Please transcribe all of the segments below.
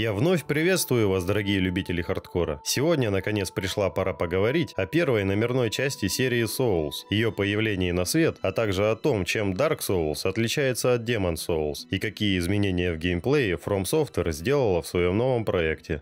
Я вновь приветствую вас, дорогие любители хардкора. Сегодня, наконец, пришла пора поговорить о первой номерной части серии Souls, ее появлении на свет, а также о том, чем Dark Souls отличается от Demon Souls и какие изменения в геймплее From Software сделала в своем новом проекте.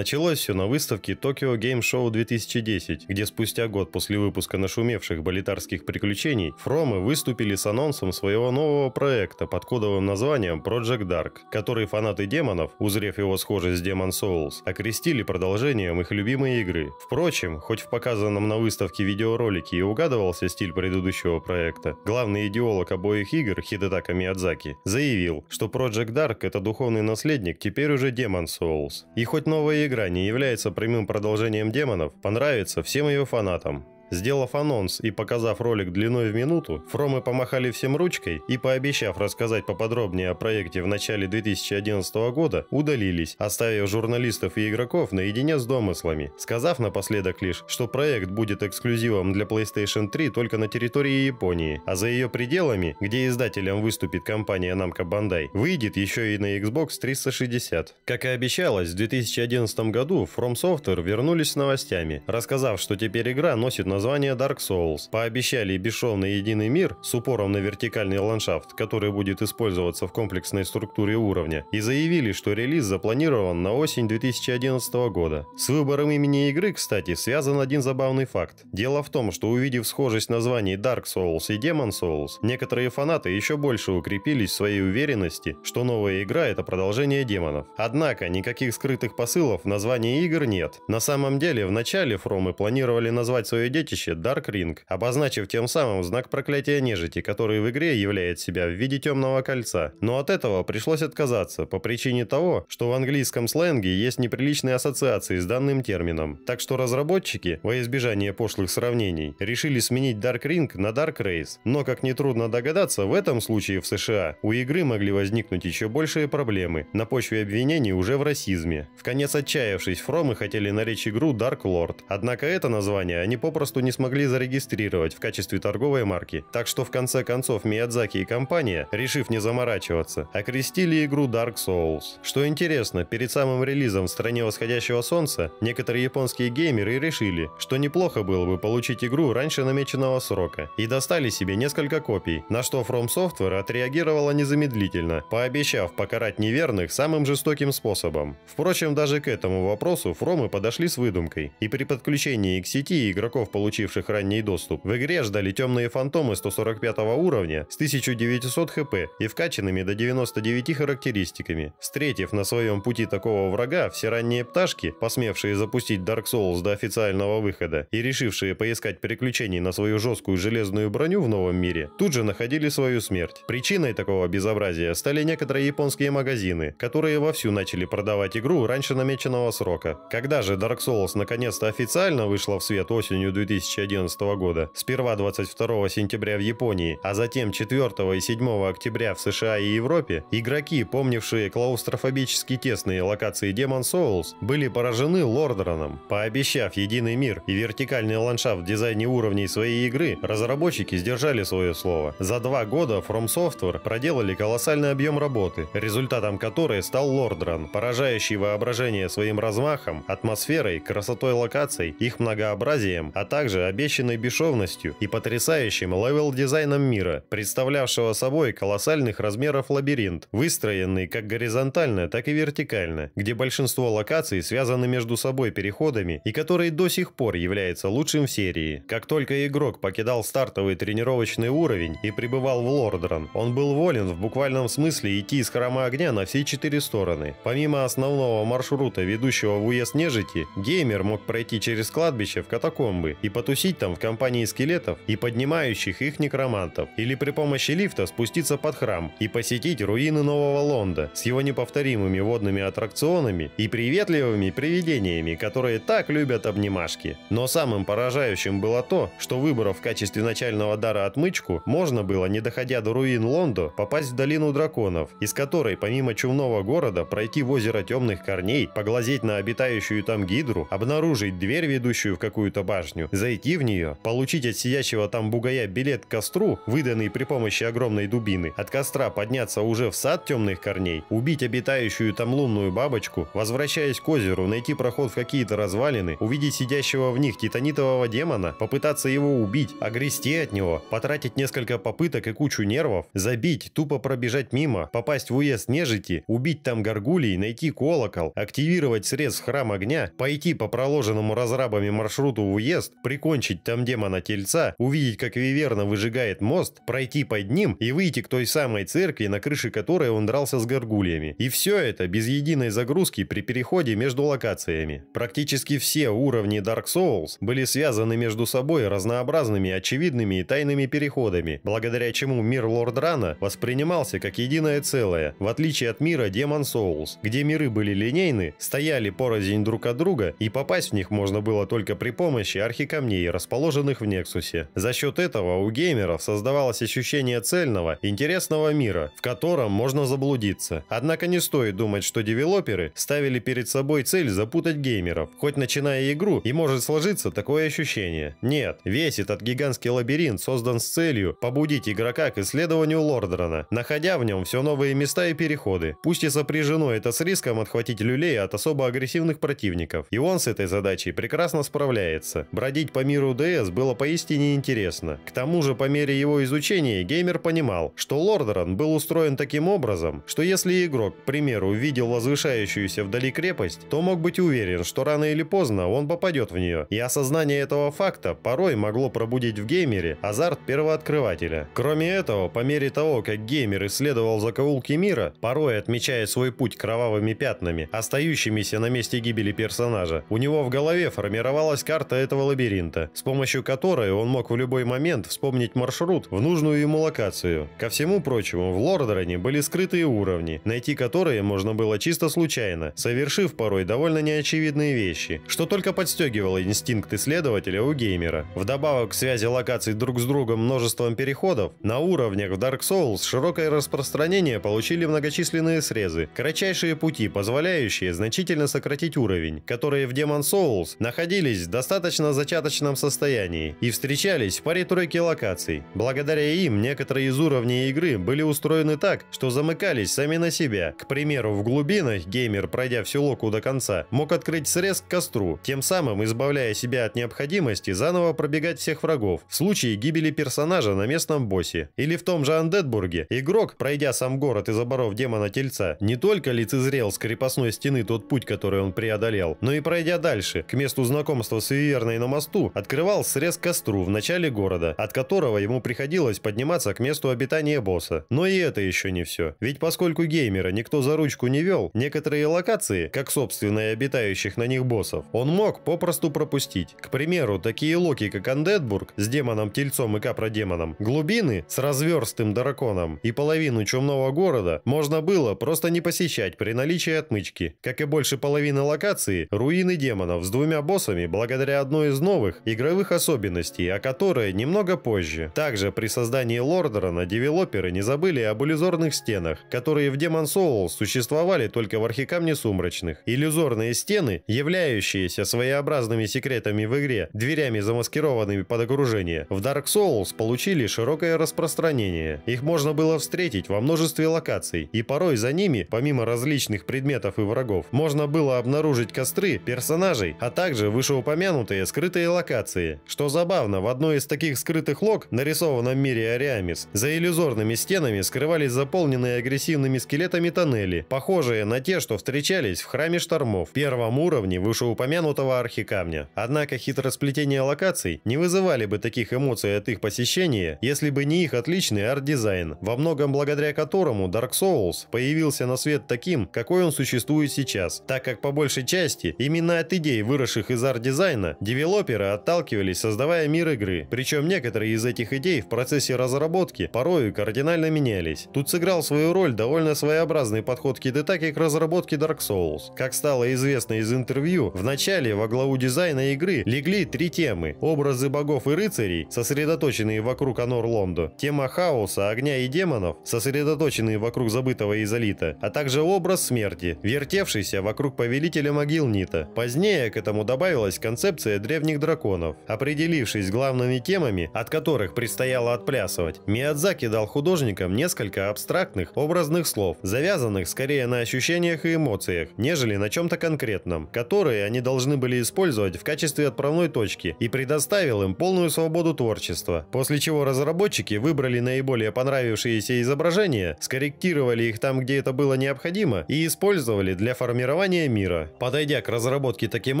Началось все на выставке Tokyo Game Show 2010, где спустя год после выпуска нашумевших болитарских приключений Фромы выступили с анонсом своего нового проекта под кодовым названием Project Dark, который фанаты демонов, узрев его схожесть с Demon Souls, окрестили продолжением их любимой игры. Впрочем, хоть в показанном на выставке видеоролике и угадывался стиль предыдущего проекта, главный идеолог обоих игр Хидетака Миядзаки заявил, что Project Dark это духовный наследник теперь уже Demon Souls. И хоть новая игра игра не является прямым продолжением демонов, понравится всем ее фанатам. Сделав анонс и показав ролик длиной в минуту, Фромы помахали всем ручкой и, пообещав рассказать поподробнее о проекте в начале 2011 года, удалились, оставив журналистов и игроков наедине с домыслами, сказав напоследок лишь, что проект будет эксклюзивом для PlayStation 3 только на территории Японии, а за ее пределами, где издателем выступит компания Namco Bandai, выйдет еще и на Xbox 360. Как и обещалось, в 2011 году From Software вернулись с новостями, рассказав, что теперь игра носит название название Dark Souls. Пообещали бесшовный единый мир с упором на вертикальный ландшафт, который будет использоваться в комплексной структуре уровня, и заявили, что релиз запланирован на осень 2011 года. С выбором имени игры, кстати, связан один забавный факт. Дело в том, что увидев схожесть названий Dark Souls и Demon Souls, некоторые фанаты еще больше укрепились в своей уверенности, что новая игра это продолжение демонов. Однако никаких скрытых посылов в названии игр нет. На самом деле в начале Фромы планировали назвать свое детище святилище Dark Ring, обозначив тем самым знак проклятия нежити, который в игре являет себя в виде темного кольца. Но от этого пришлось отказаться по причине того, что в английском сленге есть неприличные ассоциации с данным термином. Так что разработчики, во избежание пошлых сравнений, решили сменить Dark Ring на Dark Race. Но, как нетрудно догадаться, в этом случае в США у игры могли возникнуть еще большие проблемы на почве обвинений уже в расизме. В конец отчаявшись, Фромы хотели наречь игру Dark Lord, однако это название они попросту что не смогли зарегистрировать в качестве торговой марки, так что в конце концов Миядзаки и компания, решив не заморачиваться, окрестили игру Dark Souls. Что интересно, перед самым релизом в стране восходящего солнца некоторые японские геймеры решили, что неплохо было бы получить игру раньше намеченного срока, и достали себе несколько копий, на что From Software отреагировала незамедлительно, пообещав покарать неверных самым жестоким способом. Впрочем, даже к этому вопросу Фромы подошли с выдумкой, и при подключении к сети игроков получили получивших ранний доступ, в игре ждали темные фантомы 145 уровня с 1900 хп и вкачанными до 99 характеристиками. Встретив на своем пути такого врага, все ранние пташки, посмевшие запустить Dark Souls до официального выхода и решившие поискать приключений на свою жесткую железную броню в новом мире, тут же находили свою смерть. Причиной такого безобразия стали некоторые японские магазины, которые вовсю начали продавать игру раньше намеченного срока. Когда же Dark Souls наконец-то официально вышла в свет осенью 2000 2011 года, сперва 22 сентября в Японии, а затем 4 и 7 октября в США и Европе, игроки, помнившие клаустрофобически тесные локации Demon Souls, были поражены Лордероном. Пообещав единый мир и вертикальный ландшафт в дизайне уровней своей игры, разработчики сдержали свое слово. За два года From Software проделали колоссальный объем работы, результатом которой стал Лордран, поражающий воображение своим размахом, атмосферой, красотой локаций, их многообразием, а также также обещанной бесшовностью и потрясающим левел-дизайном мира, представлявшего собой колоссальных размеров лабиринт, выстроенный как горизонтально, так и вертикально, где большинство локаций связаны между собой переходами и который до сих пор является лучшим в серии. Как только игрок покидал стартовый тренировочный уровень и пребывал в Лордран, он был волен в буквальном смысле идти из храма огня на все четыре стороны. Помимо основного маршрута, ведущего в уезд нежити, геймер мог пройти через кладбище в катакомбы и и потусить там в компании скелетов и поднимающих их некромантов, или при помощи лифта спуститься под храм и посетить руины Нового Лонда с его неповторимыми водными аттракционами и приветливыми привидениями, которые так любят обнимашки. Но самым поражающим было то, что выборов в качестве начального дара отмычку можно было, не доходя до руин Лондо, попасть в долину драконов, из которой помимо чумного города пройти в озеро темных корней, поглазеть на обитающую там гидру, обнаружить дверь, ведущую в какую-то башню, зайти в нее, получить от сидящего там бугая билет к костру, выданный при помощи огромной дубины, от костра подняться уже в сад темных корней, убить обитающую там лунную бабочку, возвращаясь к озеру, найти проход в какие-то развалины, увидеть сидящего в них титанитового демона, попытаться его убить, огрести от него, потратить несколько попыток и кучу нервов, забить, тупо пробежать мимо, попасть в уезд нежити, убить там горгулий, найти колокол, активировать срез в храм огня, пойти по проложенному разрабами маршруту в уезд, прикончить там демона тельца, увидеть, как Виверна выжигает мост, пройти под ним и выйти к той самой церкви, на крыше которой он дрался с горгульями. И все это без единой загрузки при переходе между локациями. Практически все уровни Dark Souls были связаны между собой разнообразными, очевидными и тайными переходами, благодаря чему мир Лорд Рана воспринимался как единое целое, в отличие от мира Demon Souls, где миры были линейны, стояли порознь друг от друга, и попасть в них можно было только при помощи архикампа камней, расположенных в Нексусе. За счет этого у геймеров создавалось ощущение цельного, интересного мира, в котором можно заблудиться. Однако не стоит думать, что девелоперы ставили перед собой цель запутать геймеров, хоть начиная игру и может сложиться такое ощущение. Нет, весь этот гигантский лабиринт создан с целью побудить игрока к исследованию Лордрана, находя в нем все новые места и переходы. Пусть и сопряжено это с риском отхватить люлей от особо агрессивных противников, и он с этой задачей прекрасно справляется. Бродить бродить по миру ДС было поистине интересно. К тому же, по мере его изучения, геймер понимал, что Лордерон был устроен таким образом, что если игрок, к примеру, видел возвышающуюся вдали крепость, то мог быть уверен, что рано или поздно он попадет в нее, и осознание этого факта порой могло пробудить в геймере азарт первооткрывателя. Кроме этого, по мере того, как геймер исследовал закоулки мира, порой отмечая свой путь кровавыми пятнами, остающимися на месте гибели персонажа, у него в голове формировалась карта этого лабиринта, лабиринта, с помощью которой он мог в любой момент вспомнить маршрут в нужную ему локацию. Ко всему прочему, в Лордороне были скрытые уровни, найти которые можно было чисто случайно, совершив порой довольно неочевидные вещи, что только подстегивало инстинкт исследователя у геймера. Вдобавок к связи локаций друг с другом множеством переходов, на уровнях в Dark Souls широкое распространение получили многочисленные срезы, кратчайшие пути, позволяющие значительно сократить уровень, которые в Demon Souls находились достаточно зачаточными остаточном состоянии и встречались в паре-тройке локаций. Благодаря им некоторые из уровней игры были устроены так, что замыкались сами на себя. К примеру, в глубинах геймер, пройдя всю локу до конца, мог открыть срез к костру, тем самым избавляя себя от необходимости заново пробегать всех врагов в случае гибели персонажа на местном боссе. Или в том же Андетбурге игрок, пройдя сам город и заборов демона-тельца, не только лицезрел с крепостной стены тот путь, который он преодолел, но и пройдя дальше, к месту знакомства с Иверной на мосту, мосту открывал срез костру в начале города, от которого ему приходилось подниматься к месту обитания босса. Но и это еще не все. Ведь поскольку геймера никто за ручку не вел, некоторые локации, как собственные обитающих на них боссов, он мог попросту пропустить. К примеру, такие локи, как Андетбург с демоном-тельцом и капродемоном, глубины с разверстым драконом и половину чумного города можно было просто не посещать при наличии отмычки. Как и больше половины локации, руины демонов с двумя боссами благодаря одной из новых новых игровых особенностей, о которой немного позже. Также при создании Лордерона девелоперы не забыли об иллюзорных стенах, которые в Demon Souls существовали только в Архикамне Сумрачных. Иллюзорные стены, являющиеся своеобразными секретами в игре, дверями замаскированными под окружение, в Dark Souls получили широкое распространение. Их можно было встретить во множестве локаций, и порой за ними, помимо различных предметов и врагов, можно было обнаружить костры, персонажей, а также вышеупомянутые скрытые скрытые локации. Что забавно, в одной из таких скрытых лог, нарисованном мире Ариамис, за иллюзорными стенами скрывались заполненные агрессивными скелетами тоннели, похожие на те, что встречались в Храме Штормов, первом уровне вышеупомянутого архикамня. Однако хитросплетение локаций не вызывали бы таких эмоций от их посещения, если бы не их отличный арт-дизайн, во многом благодаря которому Dark Souls появился на свет таким, какой он существует сейчас, так как по большей части именно от идей, выросших из арт-дизайна, девелоперы мира отталкивались, создавая мир игры. Причем некоторые из этих идей в процессе разработки порою кардинально менялись. Тут сыграл свою роль довольно своеобразный подход Кидетаки к разработке Dark Souls. Как стало известно из интервью, в начале во главу дизайна игры легли три темы – образы богов и рыцарей, сосредоточенные вокруг Анор Лондо, тема хаоса, огня и демонов, сосредоточенные вокруг забытого Изолита, а также образ смерти, вертевшийся вокруг повелителя могил Нита. Позднее к этому добавилась концепция древних драконов драконов. Определившись с главными темами, от которых предстояло отплясывать, Миядзаки дал художникам несколько абстрактных, образных слов, завязанных скорее на ощущениях и эмоциях, нежели на чем-то конкретном, которые они должны были использовать в качестве отправной точки и предоставил им полную свободу творчества. После чего разработчики выбрали наиболее понравившиеся изображения, скорректировали их там, где это было необходимо, и использовали для формирования мира. Подойдя к разработке таким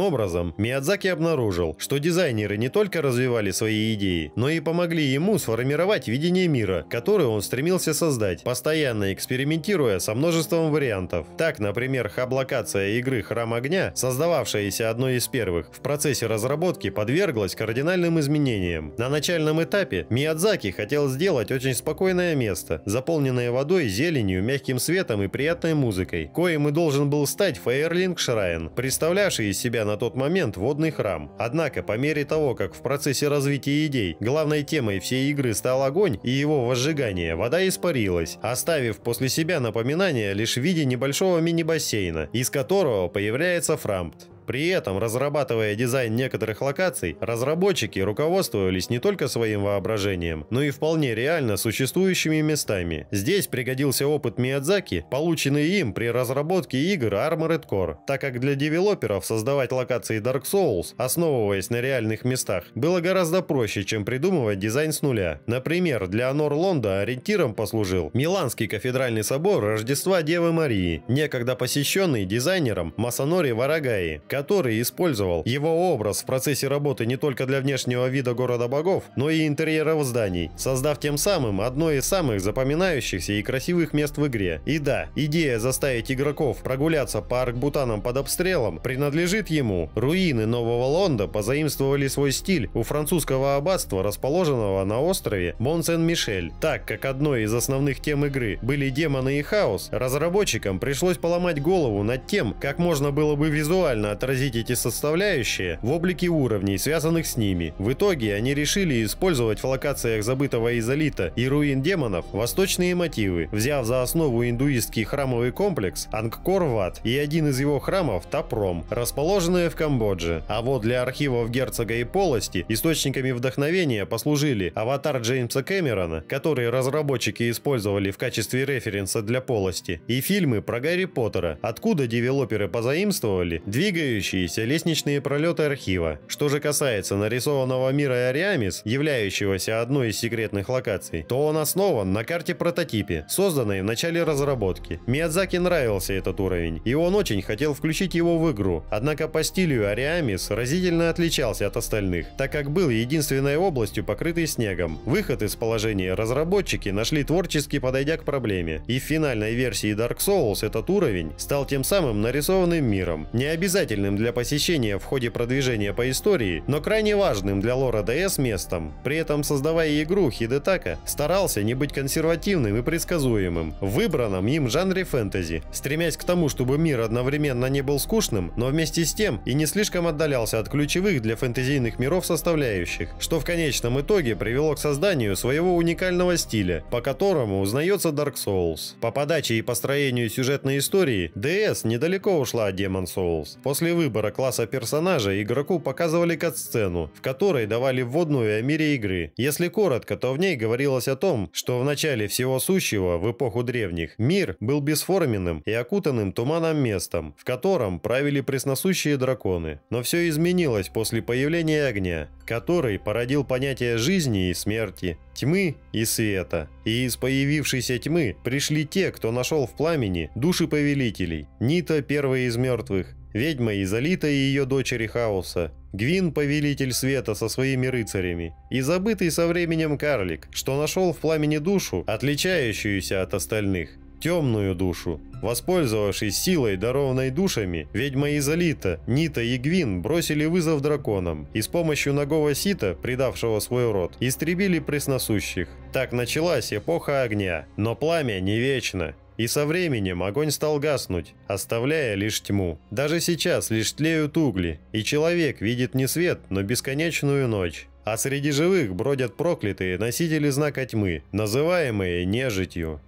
образом, Миядзаки обнаружил, что дизайнеры не только развивали свои идеи, но и помогли ему сформировать видение мира, которое он стремился создать, постоянно экспериментируя со множеством вариантов. Так, например, хаблокация игры «Храм огня», создававшаяся одной из первых, в процессе разработки подверглась кардинальным изменениям. На начальном этапе Миядзаки хотел сделать очень спокойное место, заполненное водой, зеленью, мягким светом и приятной музыкой, коим и должен был стать Фейерлинг Шрайн, представлявший из себя на тот момент водный храм. Однако, по мере того, как в процессе развития идей главной темой всей игры стал огонь и его возжигание, вода испарилась, оставив после себя напоминание лишь в виде небольшого мини-бассейна, из которого появляется фрампт. При этом, разрабатывая дизайн некоторых локаций, разработчики руководствовались не только своим воображением, но и вполне реально существующими местами. Здесь пригодился опыт Миядзаки, полученный им при разработке игр Armored Core, так как для девелоперов создавать локации Dark Souls, основываясь на реальных местах, было гораздо проще, чем придумывать дизайн с нуля. Например, для Нор Лонда ориентиром послужил Миланский кафедральный собор Рождества Девы Марии, некогда посещенный дизайнером Масанори Варагаи, который использовал его образ в процессе работы не только для внешнего вида города богов, но и интерьеров зданий, создав тем самым одно из самых запоминающихся и красивых мест в игре. И да, идея заставить игроков прогуляться по аркбутанам под обстрелом принадлежит ему. Руины Нового Лонда позаимствовали свой стиль у французского аббатства, расположенного на острове Монсен-Мишель. Так как одной из основных тем игры были демоны и хаос, разработчикам пришлось поломать голову над тем, как можно было бы визуально отразить отразить эти составляющие в облике уровней, связанных с ними. В итоге они решили использовать в локациях забытого изолита и руин демонов восточные мотивы, взяв за основу индуистский храмовый комплекс Ангкор-Ват и один из его храмов Тапром, расположенные в Камбодже. А вот для архивов герцога и полости источниками вдохновения послужили аватар Джеймса Кэмерона, который разработчики использовали в качестве референса для полости, и фильмы про Гарри Поттера, откуда девелоперы позаимствовали двигающие имеющиеся лестничные пролеты архива. Что же касается нарисованного мира Ариамис, являющегося одной из секретных локаций, то он основан на карте-прототипе, созданной в начале разработки. Миядзаки нравился этот уровень, и он очень хотел включить его в игру, однако по стилю Ариамис разительно отличался от остальных, так как был единственной областью, покрытой снегом. Выход из положения разработчики нашли творчески подойдя к проблеме, и в финальной версии Dark Souls этот уровень стал тем самым нарисованным миром. Не обязательно нежелательным для посещения в ходе продвижения по истории, но крайне важным для лора DS местом. При этом, создавая игру, Хидетака старался не быть консервативным и предсказуемым, в выбранном им жанре фэнтези, стремясь к тому, чтобы мир одновременно не был скучным, но вместе с тем и не слишком отдалялся от ключевых для фэнтезийных миров составляющих, что в конечном итоге привело к созданию своего уникального стиля, по которому узнается Dark Souls. По подаче и построению сюжетной истории DS недалеко ушла от Demon Souls. После После выбора класса персонажа игроку показывали кат в которой давали вводную о мире игры. Если коротко, то в ней говорилось о том, что в начале всего сущего, в эпоху древних, мир был бесформенным и окутанным туманом местом, в котором правили пресносущие драконы. Но все изменилось после появления огня, который породил понятие жизни и смерти, тьмы и света. И из появившейся тьмы пришли те, кто нашел в пламени души повелителей, Нита первый из мертвых, ведьма Изолита и ее дочери Хаоса, Гвин, повелитель света со своими рыцарями, и забытый со временем карлик, что нашел в пламени душу, отличающуюся от остальных, темную душу. Воспользовавшись силой, дарованной душами, ведьма Изолита, Нита и Гвин бросили вызов драконам и с помощью ногого сита, предавшего свой род, истребили пресносущих. Так началась эпоха огня, но пламя не вечно. И со временем огонь стал гаснуть, оставляя лишь тьму. Даже сейчас лишь тлеют угли, и человек видит не свет, но бесконечную ночь. А среди живых бродят проклятые носители знака тьмы, называемые нежитью.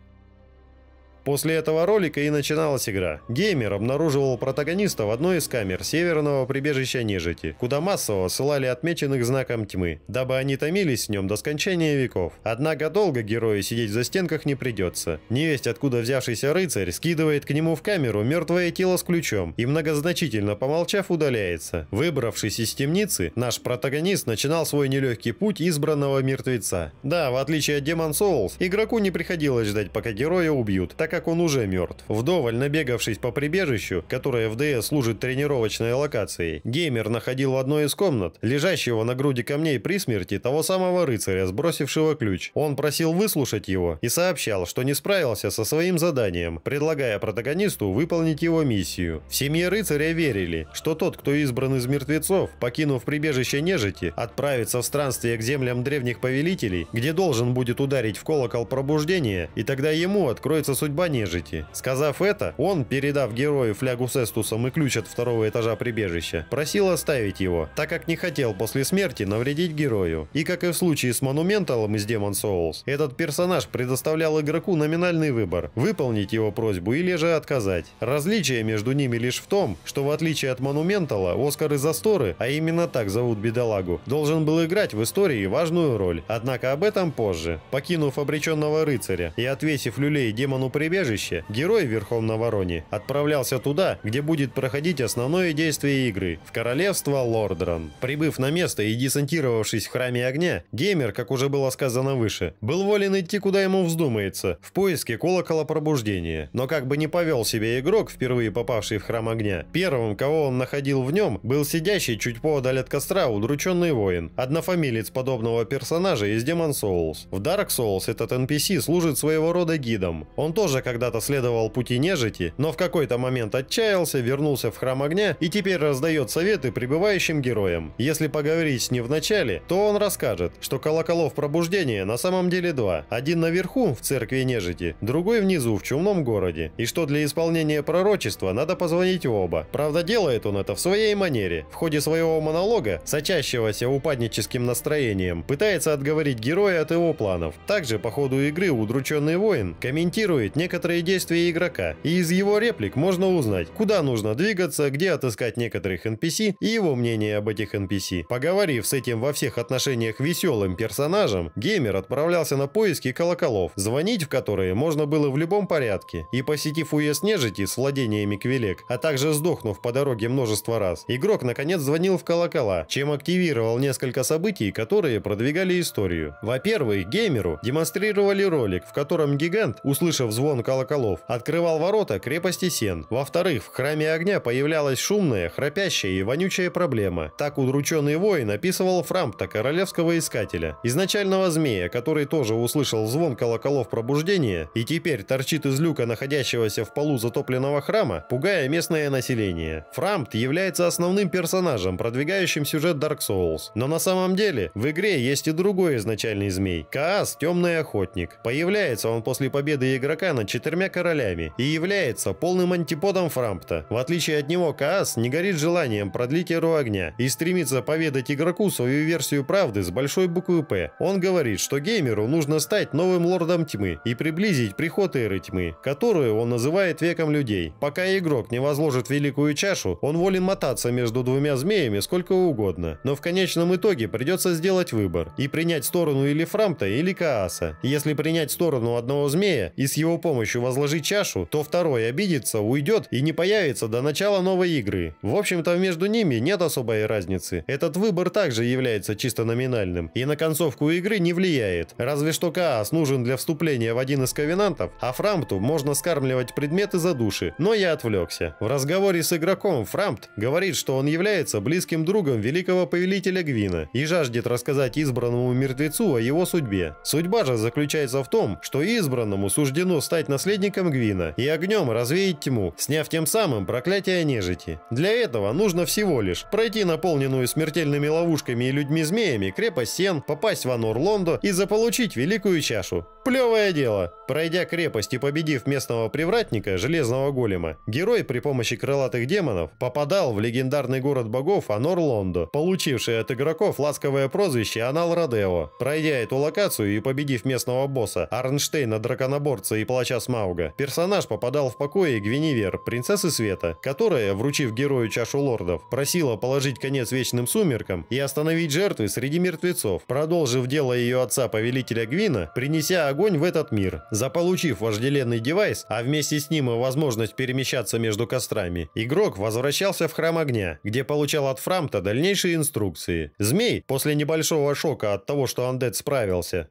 После этого ролика и начиналась игра. Геймер обнаруживал протагониста в одной из камер северного прибежища нежити, куда массово ссылали отмеченных знаком тьмы, дабы они томились в нем до скончания веков. Однако долго герою сидеть за стенках не придется. Невесть, откуда взявшийся рыцарь, скидывает к нему в камеру мертвое тело с ключом и, многозначительно помолчав, удаляется. Выбравшись из темницы, наш протагонист начинал свой нелегкий путь избранного мертвеца. Да, в отличие от Demon Souls, игроку не приходилось ждать, пока героя убьют, так как как он уже мертв. Вдоволь набегавшись по прибежищу, которое в ДС служит тренировочной локацией, геймер находил в одной из комнат, лежащего на груди камней при смерти того самого рыцаря, сбросившего ключ. Он просил выслушать его и сообщал, что не справился со своим заданием, предлагая протагонисту выполнить его миссию. В семье рыцаря верили, что тот, кто избран из мертвецов, покинув прибежище нежити, отправится в странствие к землям древних повелителей, где должен будет ударить в колокол пробуждения, и тогда ему откроется судьба нежити. Сказав это, он, передав герою флягу с Эстусом и ключ от второго этажа прибежища, просил оставить его, так как не хотел после смерти навредить герою. И как и в случае с Монументалом из Demon Souls, этот персонаж предоставлял игроку номинальный выбор – выполнить его просьбу или же отказать. Различие между ними лишь в том, что в отличие от Монументала, Оскар из Асторы, а именно так зовут бедолагу, должен был играть в истории важную роль. Однако об этом позже. Покинув обреченного рыцаря и отвесив люлей демону прибежища прибежище, герой верхом на вороне отправлялся туда, где будет проходить основное действие игры – в королевство Лордран. Прибыв на место и десантировавшись в храме огня, геймер, как уже было сказано выше, был волен идти куда ему вздумается, в поиске колокола пробуждения. Но как бы не повел себя игрок, впервые попавший в храм огня, первым, кого он находил в нем, был сидящий чуть поодаль от костра удрученный воин, однофамилец подобного персонажа из Demon Souls. В Dark Souls этот NPC служит своего рода гидом. Он тоже тоже когда-то следовал пути нежити, но в какой-то момент отчаялся, вернулся в храм огня и теперь раздает советы прибывающим героям. Если поговорить с ним вначале, то он расскажет, что колоколов пробуждения на самом деле два. Один наверху, в церкви нежити, другой внизу, в чумном городе. И что для исполнения пророчества надо позвонить оба. Правда, делает он это в своей манере. В ходе своего монолога, сочащегося упадническим настроением, пытается отговорить героя от его планов. Также по ходу игры удрученный воин комментирует некоторые некоторые действия игрока, и из его реплик можно узнать, куда нужно двигаться, где отыскать некоторых NPC и его мнение об этих NPC. Поговорив с этим во всех отношениях веселым персонажем, геймер отправлялся на поиски колоколов, звонить в которые можно было в любом порядке, и посетив уезд нежити с владениями Квилек, а также сдохнув по дороге множество раз, игрок наконец звонил в колокола, чем активировал несколько событий, которые продвигали историю. Во-первых, геймеру демонстрировали ролик, в котором гигант, услышав звон колоколов открывал ворота крепости Сен. Во-вторых, в храме огня появлялась шумная, храпящая и вонючая проблема. Так удрученный воин описывал Фрампта, королевского искателя. Изначального змея, который тоже услышал звон колоколов пробуждения и теперь торчит из люка, находящегося в полу затопленного храма, пугая местное население. Фрампт является основным персонажем, продвигающим сюжет Dark Souls. Но на самом деле в игре есть и другой изначальный змей – Каас Темный Охотник. Появляется он после победы игрока над четырьмя королями и является полным антиподом Фрампта. В отличие от него, Каас не горит желанием продлить эру огня и стремится поведать игроку свою версию правды с большой буквы «П». Он говорит, что геймеру нужно стать новым лордом тьмы и приблизить приход эры тьмы, которую он называет веком людей. Пока игрок не возложит великую чашу, он волен мотаться между двумя змеями сколько угодно, но в конечном итоге придется сделать выбор и принять сторону или Фрампта, или Кааса. Если принять сторону одного змея и с его помощью помощью возложить чашу, то второй обидится, уйдет и не появится до начала новой игры. В общем-то, между ними нет особой разницы. Этот выбор также является чисто номинальным и на концовку игры не влияет. Разве что Каас нужен для вступления в один из ковенантов, а Фрамту можно скармливать предметы за души. Но я отвлекся. В разговоре с игроком Фрамт говорит, что он является близким другом великого повелителя Гвина и жаждет рассказать избранному мертвецу о его судьбе. Судьба же заключается в том, что избранному суждено стать наследником Гвина и огнем развеять тьму, сняв тем самым проклятие нежити. Для этого нужно всего лишь пройти наполненную смертельными ловушками и людьми-змеями крепость Сен, попасть в Анор Лондо и заполучить Великую Чашу. Плевое дело! Пройдя крепость и победив местного привратника, Железного Голема, герой при помощи крылатых демонов попадал в легендарный город богов Анор Лондо, получивший от игроков ласковое прозвище Анал Родео. Пройдя эту локацию и победив местного босса Арнштейна Драконоборца и Плач палача Смауга, персонаж попадал в покои Гвинивер, принцессы Света, которая, вручив герою чашу лордов, просила положить конец вечным сумеркам и остановить жертвы среди мертвецов, продолжив дело ее отца, повелителя Гвина, принеся огонь в этот мир. Заполучив вожделенный девайс, а вместе с ним и возможность перемещаться между кострами, игрок возвращался в храм огня, где получал от Фрамта дальнейшие инструкции. Змей, после небольшого шока от того, что Андет справился,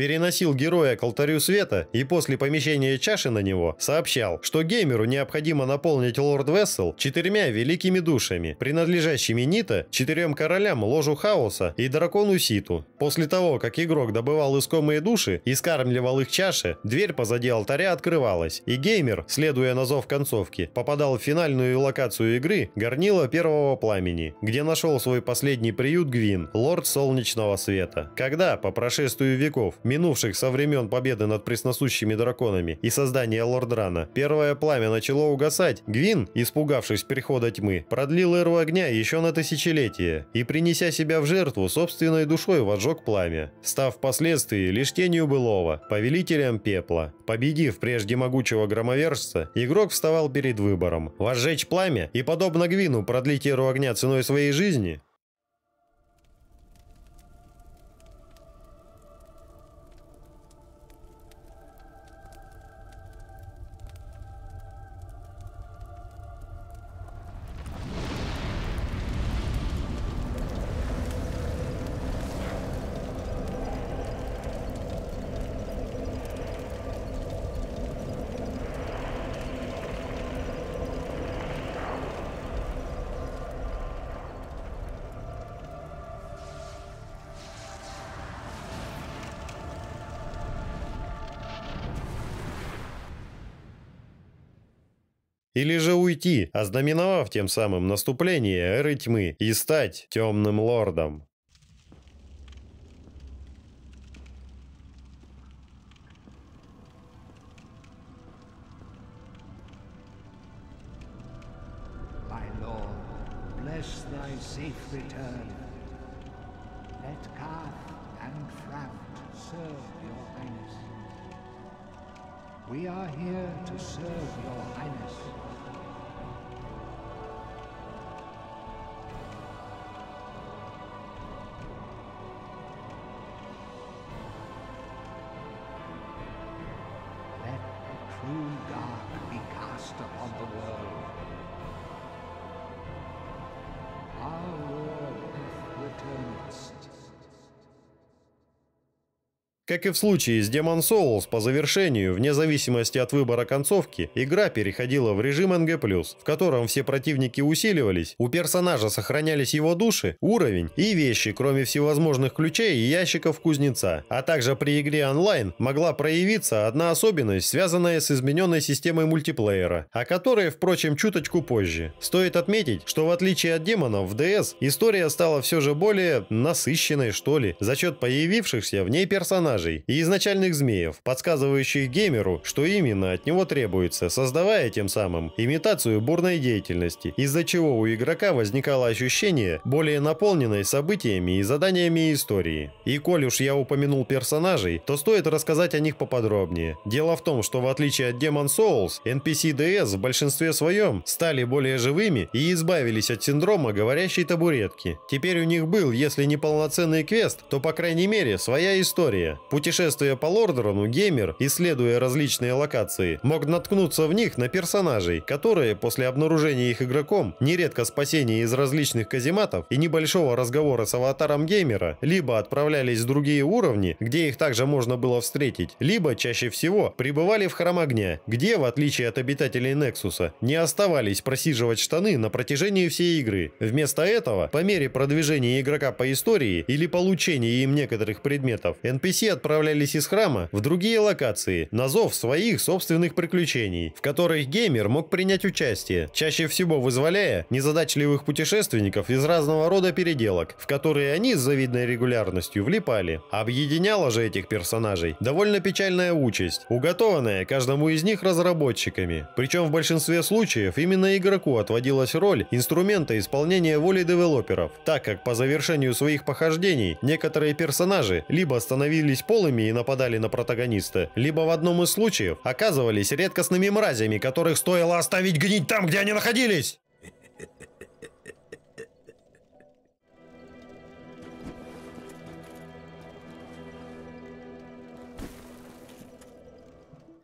переносил героя к алтарю света и после помещения чаши на него сообщал, что геймеру необходимо наполнить лорд Вессел четырьмя великими душами, принадлежащими Нита, четырем королям ложу хаоса и дракону Ситу. После того, как игрок добывал искомые души и скармливал их чаши, дверь позади алтаря открывалась, и геймер, следуя на зов концовки, попадал в финальную локацию игры горнила первого пламени, где нашел свой последний приют Гвин, лорд солнечного света. Когда, по прошествию веков, минувших со времен победы над пресносущими драконами и создания Лордрана, первое пламя начало угасать. Гвин, испугавшись прихода тьмы, продлил эру огня еще на тысячелетие и, принеся себя в жертву, собственной душой возжег пламя, став впоследствии лишь тенью былого, повелителем пепла. Победив прежде могучего громовержца, игрок вставал перед выбором – возжечь пламя и, подобно Гвину, продлить эру огня ценой своей жизни – или же уйти, ознаменовав тем самым наступление эры тьмы и стать темным лордом. Как и в случае с Demon Souls, по завершению, вне зависимости от выбора концовки, игра переходила в режим NG+, в котором все противники усиливались, у персонажа сохранялись его души, уровень и вещи, кроме всевозможных ключей и ящиков кузнеца. А также при игре онлайн могла проявиться одна особенность, связанная с измененной системой мультиплеера, о которой, впрочем, чуточку позже. Стоит отметить, что в отличие от демонов в DS, история стала все же более насыщенной, что ли, за счет появившихся в ней персонажей персонажей и изначальных змеев, подсказывающих геймеру, что именно от него требуется, создавая тем самым имитацию бурной деятельности, из-за чего у игрока возникало ощущение более наполненной событиями и заданиями истории. И коль уж я упомянул персонажей, то стоит рассказать о них поподробнее. Дело в том, что в отличие от Demon Souls, NPC DS в большинстве своем стали более живыми и избавились от синдрома говорящей табуретки. Теперь у них был, если не полноценный квест, то по крайней мере своя история. Путешествуя по Лордерону, геймер, исследуя различные локации, мог наткнуться в них на персонажей, которые после обнаружения их игроком, нередко спасения из различных казематов и небольшого разговора с аватаром геймера, либо отправлялись в другие уровни, где их также можно было встретить, либо чаще всего пребывали в храм огня, где, в отличие от обитателей Нексуса, не оставались просиживать штаны на протяжении всей игры. Вместо этого, по мере продвижения игрока по истории или получения им некоторых предметов, NPC отправлялись из храма в другие локации, на зов своих собственных приключений, в которых геймер мог принять участие, чаще всего вызволяя незадачливых путешественников из разного рода переделок, в которые они с завидной регулярностью влипали. Объединяла же этих персонажей довольно печальная участь, уготованная каждому из них разработчиками. Причем в большинстве случаев именно игроку отводилась роль инструмента исполнения воли девелоперов, так как по завершению своих похождений некоторые персонажи либо становились полыми и нападали на протагониста, либо в одном из случаев оказывались редкостными мразями, которых стоило оставить гнить там, где они находились.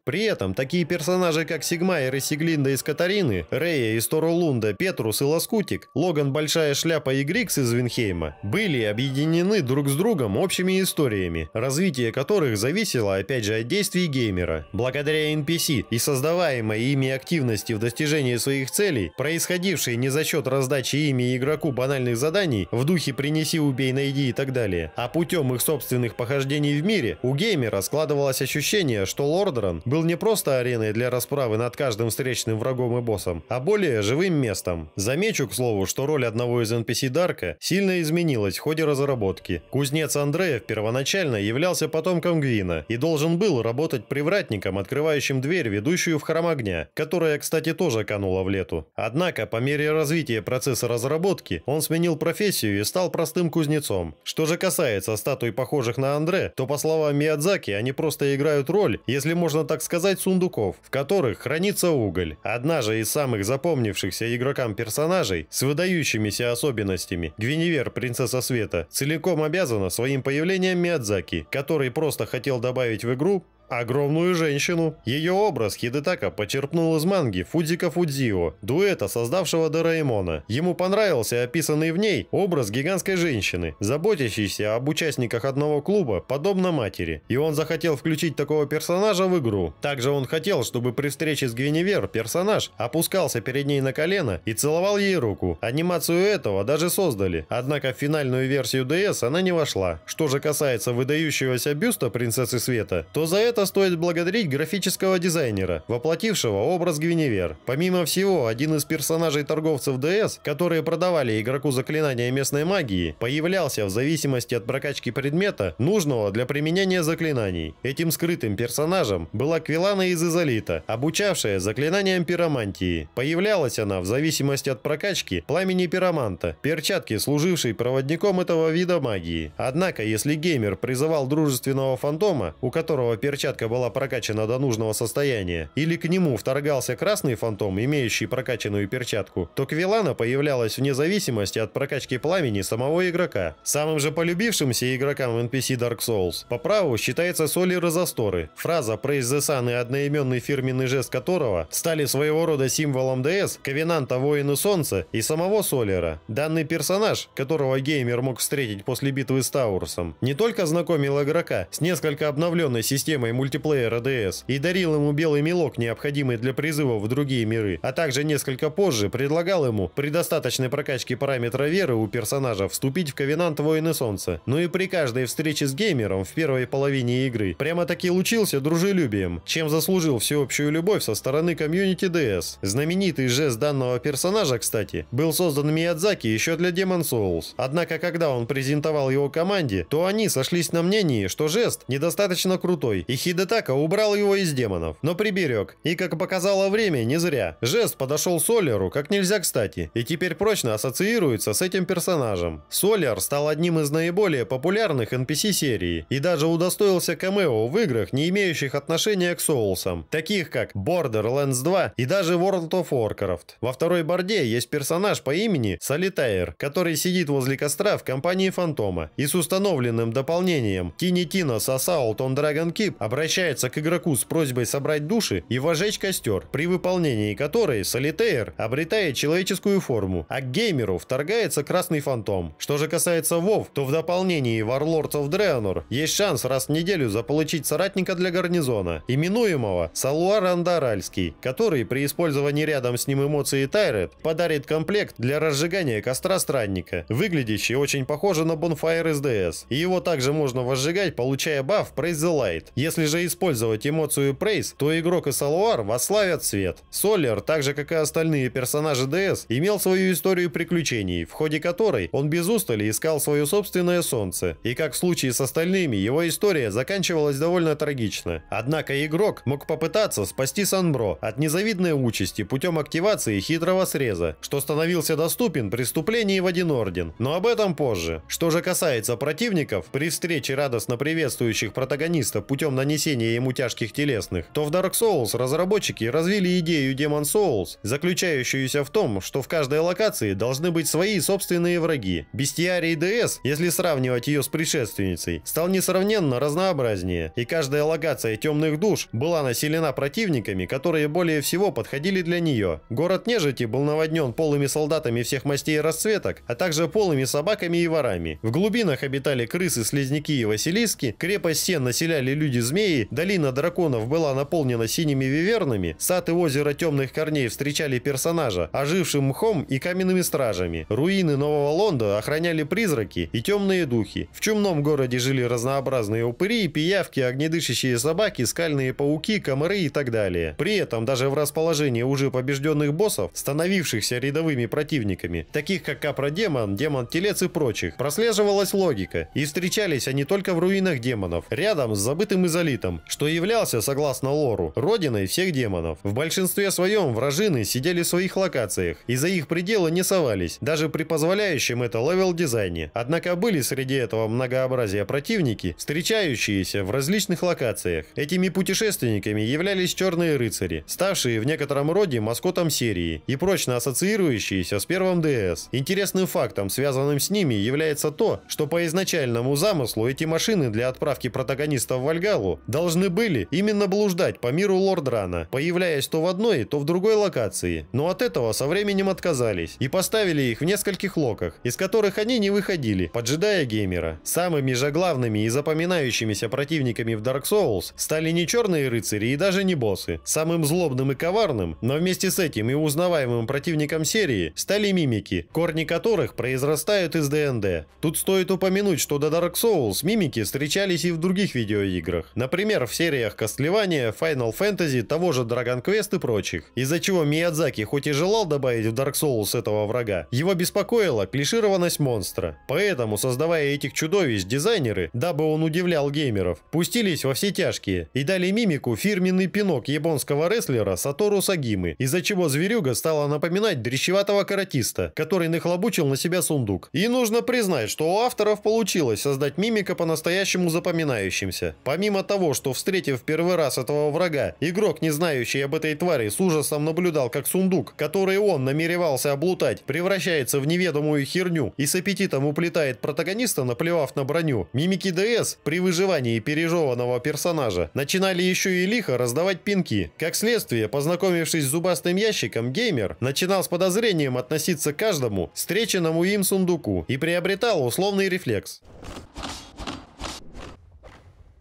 При этом такие персонажи, как Сигмайер и Сиглинда из Катарины, Рея из Торолунда, Петрус и Лоскутик, Логан Большая Шляпа и Грикс из Винхейма, были объединены друг с другом общими историями, развитие которых зависело опять же от действий геймера. Благодаря NPC и создаваемой ими активности в достижении своих целей, происходившей не за счет раздачи ими игроку банальных заданий в духе «принеси, убей, найди» и так далее, а путем их собственных похождений в мире, у геймера складывалось ощущение, что Лордран был был не просто ареной для расправы над каждым встречным врагом и боссом, а более живым местом. Замечу, к слову, что роль одного из NPC Дарка сильно изменилась в ходе разработки. Кузнец Андреев первоначально являлся потомком Гвина и должен был работать привратником, открывающим дверь, ведущую в храм огня, которая, кстати, тоже канула в лету. Однако, по мере развития процесса разработки, он сменил профессию и стал простым кузнецом. Что же касается статуй, похожих на Андре, то, по словам Миядзаки, они просто играют роль, если можно так сказать, сундуков, в которых хранится уголь. Одна же из самых запомнившихся игрокам персонажей с выдающимися особенностями, Гвиневер, принцесса света, целиком обязана своим появлением Миядзаки, который просто хотел добавить в игру огромную женщину. Ее образ Хидетака почерпнул из манги Фудзика Фудзио, дуэта, создавшего Дораэмона. Ему понравился описанный в ней образ гигантской женщины, заботящейся об участниках одного клуба, подобно матери, и он захотел включить такого персонажа в игру. Также он хотел, чтобы при встрече с Гвиневер персонаж опускался перед ней на колено и целовал ей руку. Анимацию этого даже создали, однако в финальную версию DS она не вошла. Что же касается выдающегося бюста принцессы света, то за это это стоит благодарить графического дизайнера, воплотившего образ Гвиневер. Помимо всего, один из персонажей торговцев ДС, которые продавали игроку заклинания местной магии, появлялся в зависимости от прокачки предмета, нужного для применения заклинаний. Этим скрытым персонажем была Квилана из Изолита, обучавшая заклинаниям пиромантии. Появлялась она в зависимости от прокачки пламени пироманта, перчатки, служившей проводником этого вида магии. Однако, если геймер призывал дружественного фантома, у которого перчатки взрывчатка была прокачана до нужного состояния, или к нему вторгался красный фантом, имеющий прокачанную перчатку, то Квилана появлялась вне зависимости от прокачки пламени самого игрока. Самым же полюбившимся игрокам NPC Dark Souls по праву считается Соли Розасторы, фраза про из и одноименный фирменный жест которого стали своего рода символом ДС, Ковенанта Воины Солнца и самого Солера. Данный персонаж, которого геймер мог встретить после битвы с Таурсом, не только знакомил игрока с несколько обновленной системой мультиплеер ADS а и дарил ему белый мелок, необходимый для призыва в другие миры, а также несколько позже предлагал ему при достаточной прокачке параметра веры у персонажа вступить в Ковенант Воины Солнца. Ну и при каждой встрече с геймером в первой половине игры прямо-таки лучился дружелюбием, чем заслужил всеобщую любовь со стороны комьюнити DS. Знаменитый жест данного персонажа, кстати, был создан Миядзаки еще для Demon Souls. Однако, когда он презентовал его команде, то они сошлись на мнении, что жест недостаточно крутой и Хидетака убрал его из демонов, но приберег, и, как показало время, не зря. Жест подошел Солеру как нельзя кстати, и теперь прочно ассоциируется с этим персонажем. Солер стал одним из наиболее популярных NPC серии, и даже удостоился камео в играх, не имеющих отношения к соусам, таких как Borderlands 2 и даже World of Warcraft. Во второй борде есть персонаж по имени Солитайр, который сидит возле костра в компании Фантома, и с установленным дополнением Тинитина Сосаут он Dragon Keep обращается к игроку с просьбой собрать души и вожечь костер, при выполнении которой Солитейр обретает человеческую форму, а к геймеру вторгается красный фантом. Что же касается Вов, то в дополнении Warlords of Draenor есть шанс раз в неделю заполучить соратника для гарнизона, именуемого Салуар Андаральский, который при использовании рядом с ним эмоции Тайрет подарит комплект для разжигания костра странника, выглядящий очень похоже на Bonfire SDS. И его также можно возжигать, получая баф Praise the Light. Если же использовать эмоцию Прейс, то игрок и Салуар восславят свет. Соллер, так же как и остальные персонажи ДС, имел свою историю приключений, в ходе которой он без устали искал свое собственное солнце, и как в случае с остальными, его история заканчивалась довольно трагично. Однако игрок мог попытаться спасти Санбро от незавидной участи путем активации хитрого среза, что становился доступен при в один орден, но об этом позже. Что же касается противников, при встрече радостно приветствующих протагониста путем на нанесения ему тяжких телесных, то в Dark Souls разработчики развили идею Demon Souls, заключающуюся в том, что в каждой локации должны быть свои собственные враги. Бестиарий DS, если сравнивать ее с предшественницей, стал несравненно разнообразнее, и каждая локация темных душ была населена противниками, которые более всего подходили для нее. Город нежити был наводнен полыми солдатами всех мастей расцветок, а также полыми собаками и ворами. В глубинах обитали крысы, слизняки и василиски, крепость стен населяли люди-змеи, змеи, долина драконов была наполнена синими вивернами, сад и озеро темных корней встречали персонажа, ожившим мхом и каменными стражами. Руины Нового Лонда охраняли призраки и темные духи. В чумном городе жили разнообразные упыри, пиявки, огнедышащие собаки, скальные пауки, комары и так далее. При этом даже в расположении уже побежденных боссов, становившихся рядовыми противниками, таких как Капродемон, Демон-Телец и прочих, прослеживалась логика, и встречались они только в руинах демонов, рядом с забытым изолятором Ксалитом, что являлся, согласно лору, родиной всех демонов. В большинстве своем вражины сидели в своих локациях и за их пределы не совались, даже при позволяющем это левел-дизайне. Однако были среди этого многообразия противники, встречающиеся в различных локациях. Этими путешественниками являлись черные рыцари, ставшие в некотором роде маскотом серии и прочно ассоциирующиеся с первым ДС. Интересным фактом, связанным с ними, является то, что по изначальному замыслу эти машины для отправки протагонистов в Вальгалу должны были именно блуждать по миру Лордрана, появляясь то в одной, то в другой локации, но от этого со временем отказались и поставили их в нескольких локах, из которых они не выходили, поджидая геймера. Самыми же главными и запоминающимися противниками в Dark Souls стали не черные рыцари и даже не боссы. Самым злобным и коварным, но вместе с этим и узнаваемым противником серии стали мимики, корни которых произрастают из ДНД. Тут стоит упомянуть, что до Dark Souls мимики встречались и в других видеоиграх. Например, в сериях Костлевания, Final Fantasy, того же Dragon Quest и прочих. Из-за чего Миядзаки хоть и желал добавить в Dark Souls этого врага, его беспокоила клишированность монстра. Поэтому, создавая этих чудовищ, дизайнеры, дабы он удивлял геймеров, пустились во все тяжкие и дали мимику фирменный пинок японского рестлера Сатору Сагимы, из-за чего зверюга стала напоминать дрещеватого каратиста, который нахлобучил на себя сундук. И нужно признать, что у авторов получилось создать мимика по-настоящему запоминающимся. Помимо того, того, что, встретив первый раз этого врага, игрок, не знающий об этой твари, с ужасом наблюдал, как сундук, который он намеревался облутать, превращается в неведомую херню и с аппетитом уплетает протагониста, наплевав на броню, мимики ДС при выживании пережеванного персонажа начинали еще и лихо раздавать пинки. Как следствие, познакомившись с зубастым ящиком, геймер начинал с подозрением относиться к каждому встреченному им сундуку и приобретал условный рефлекс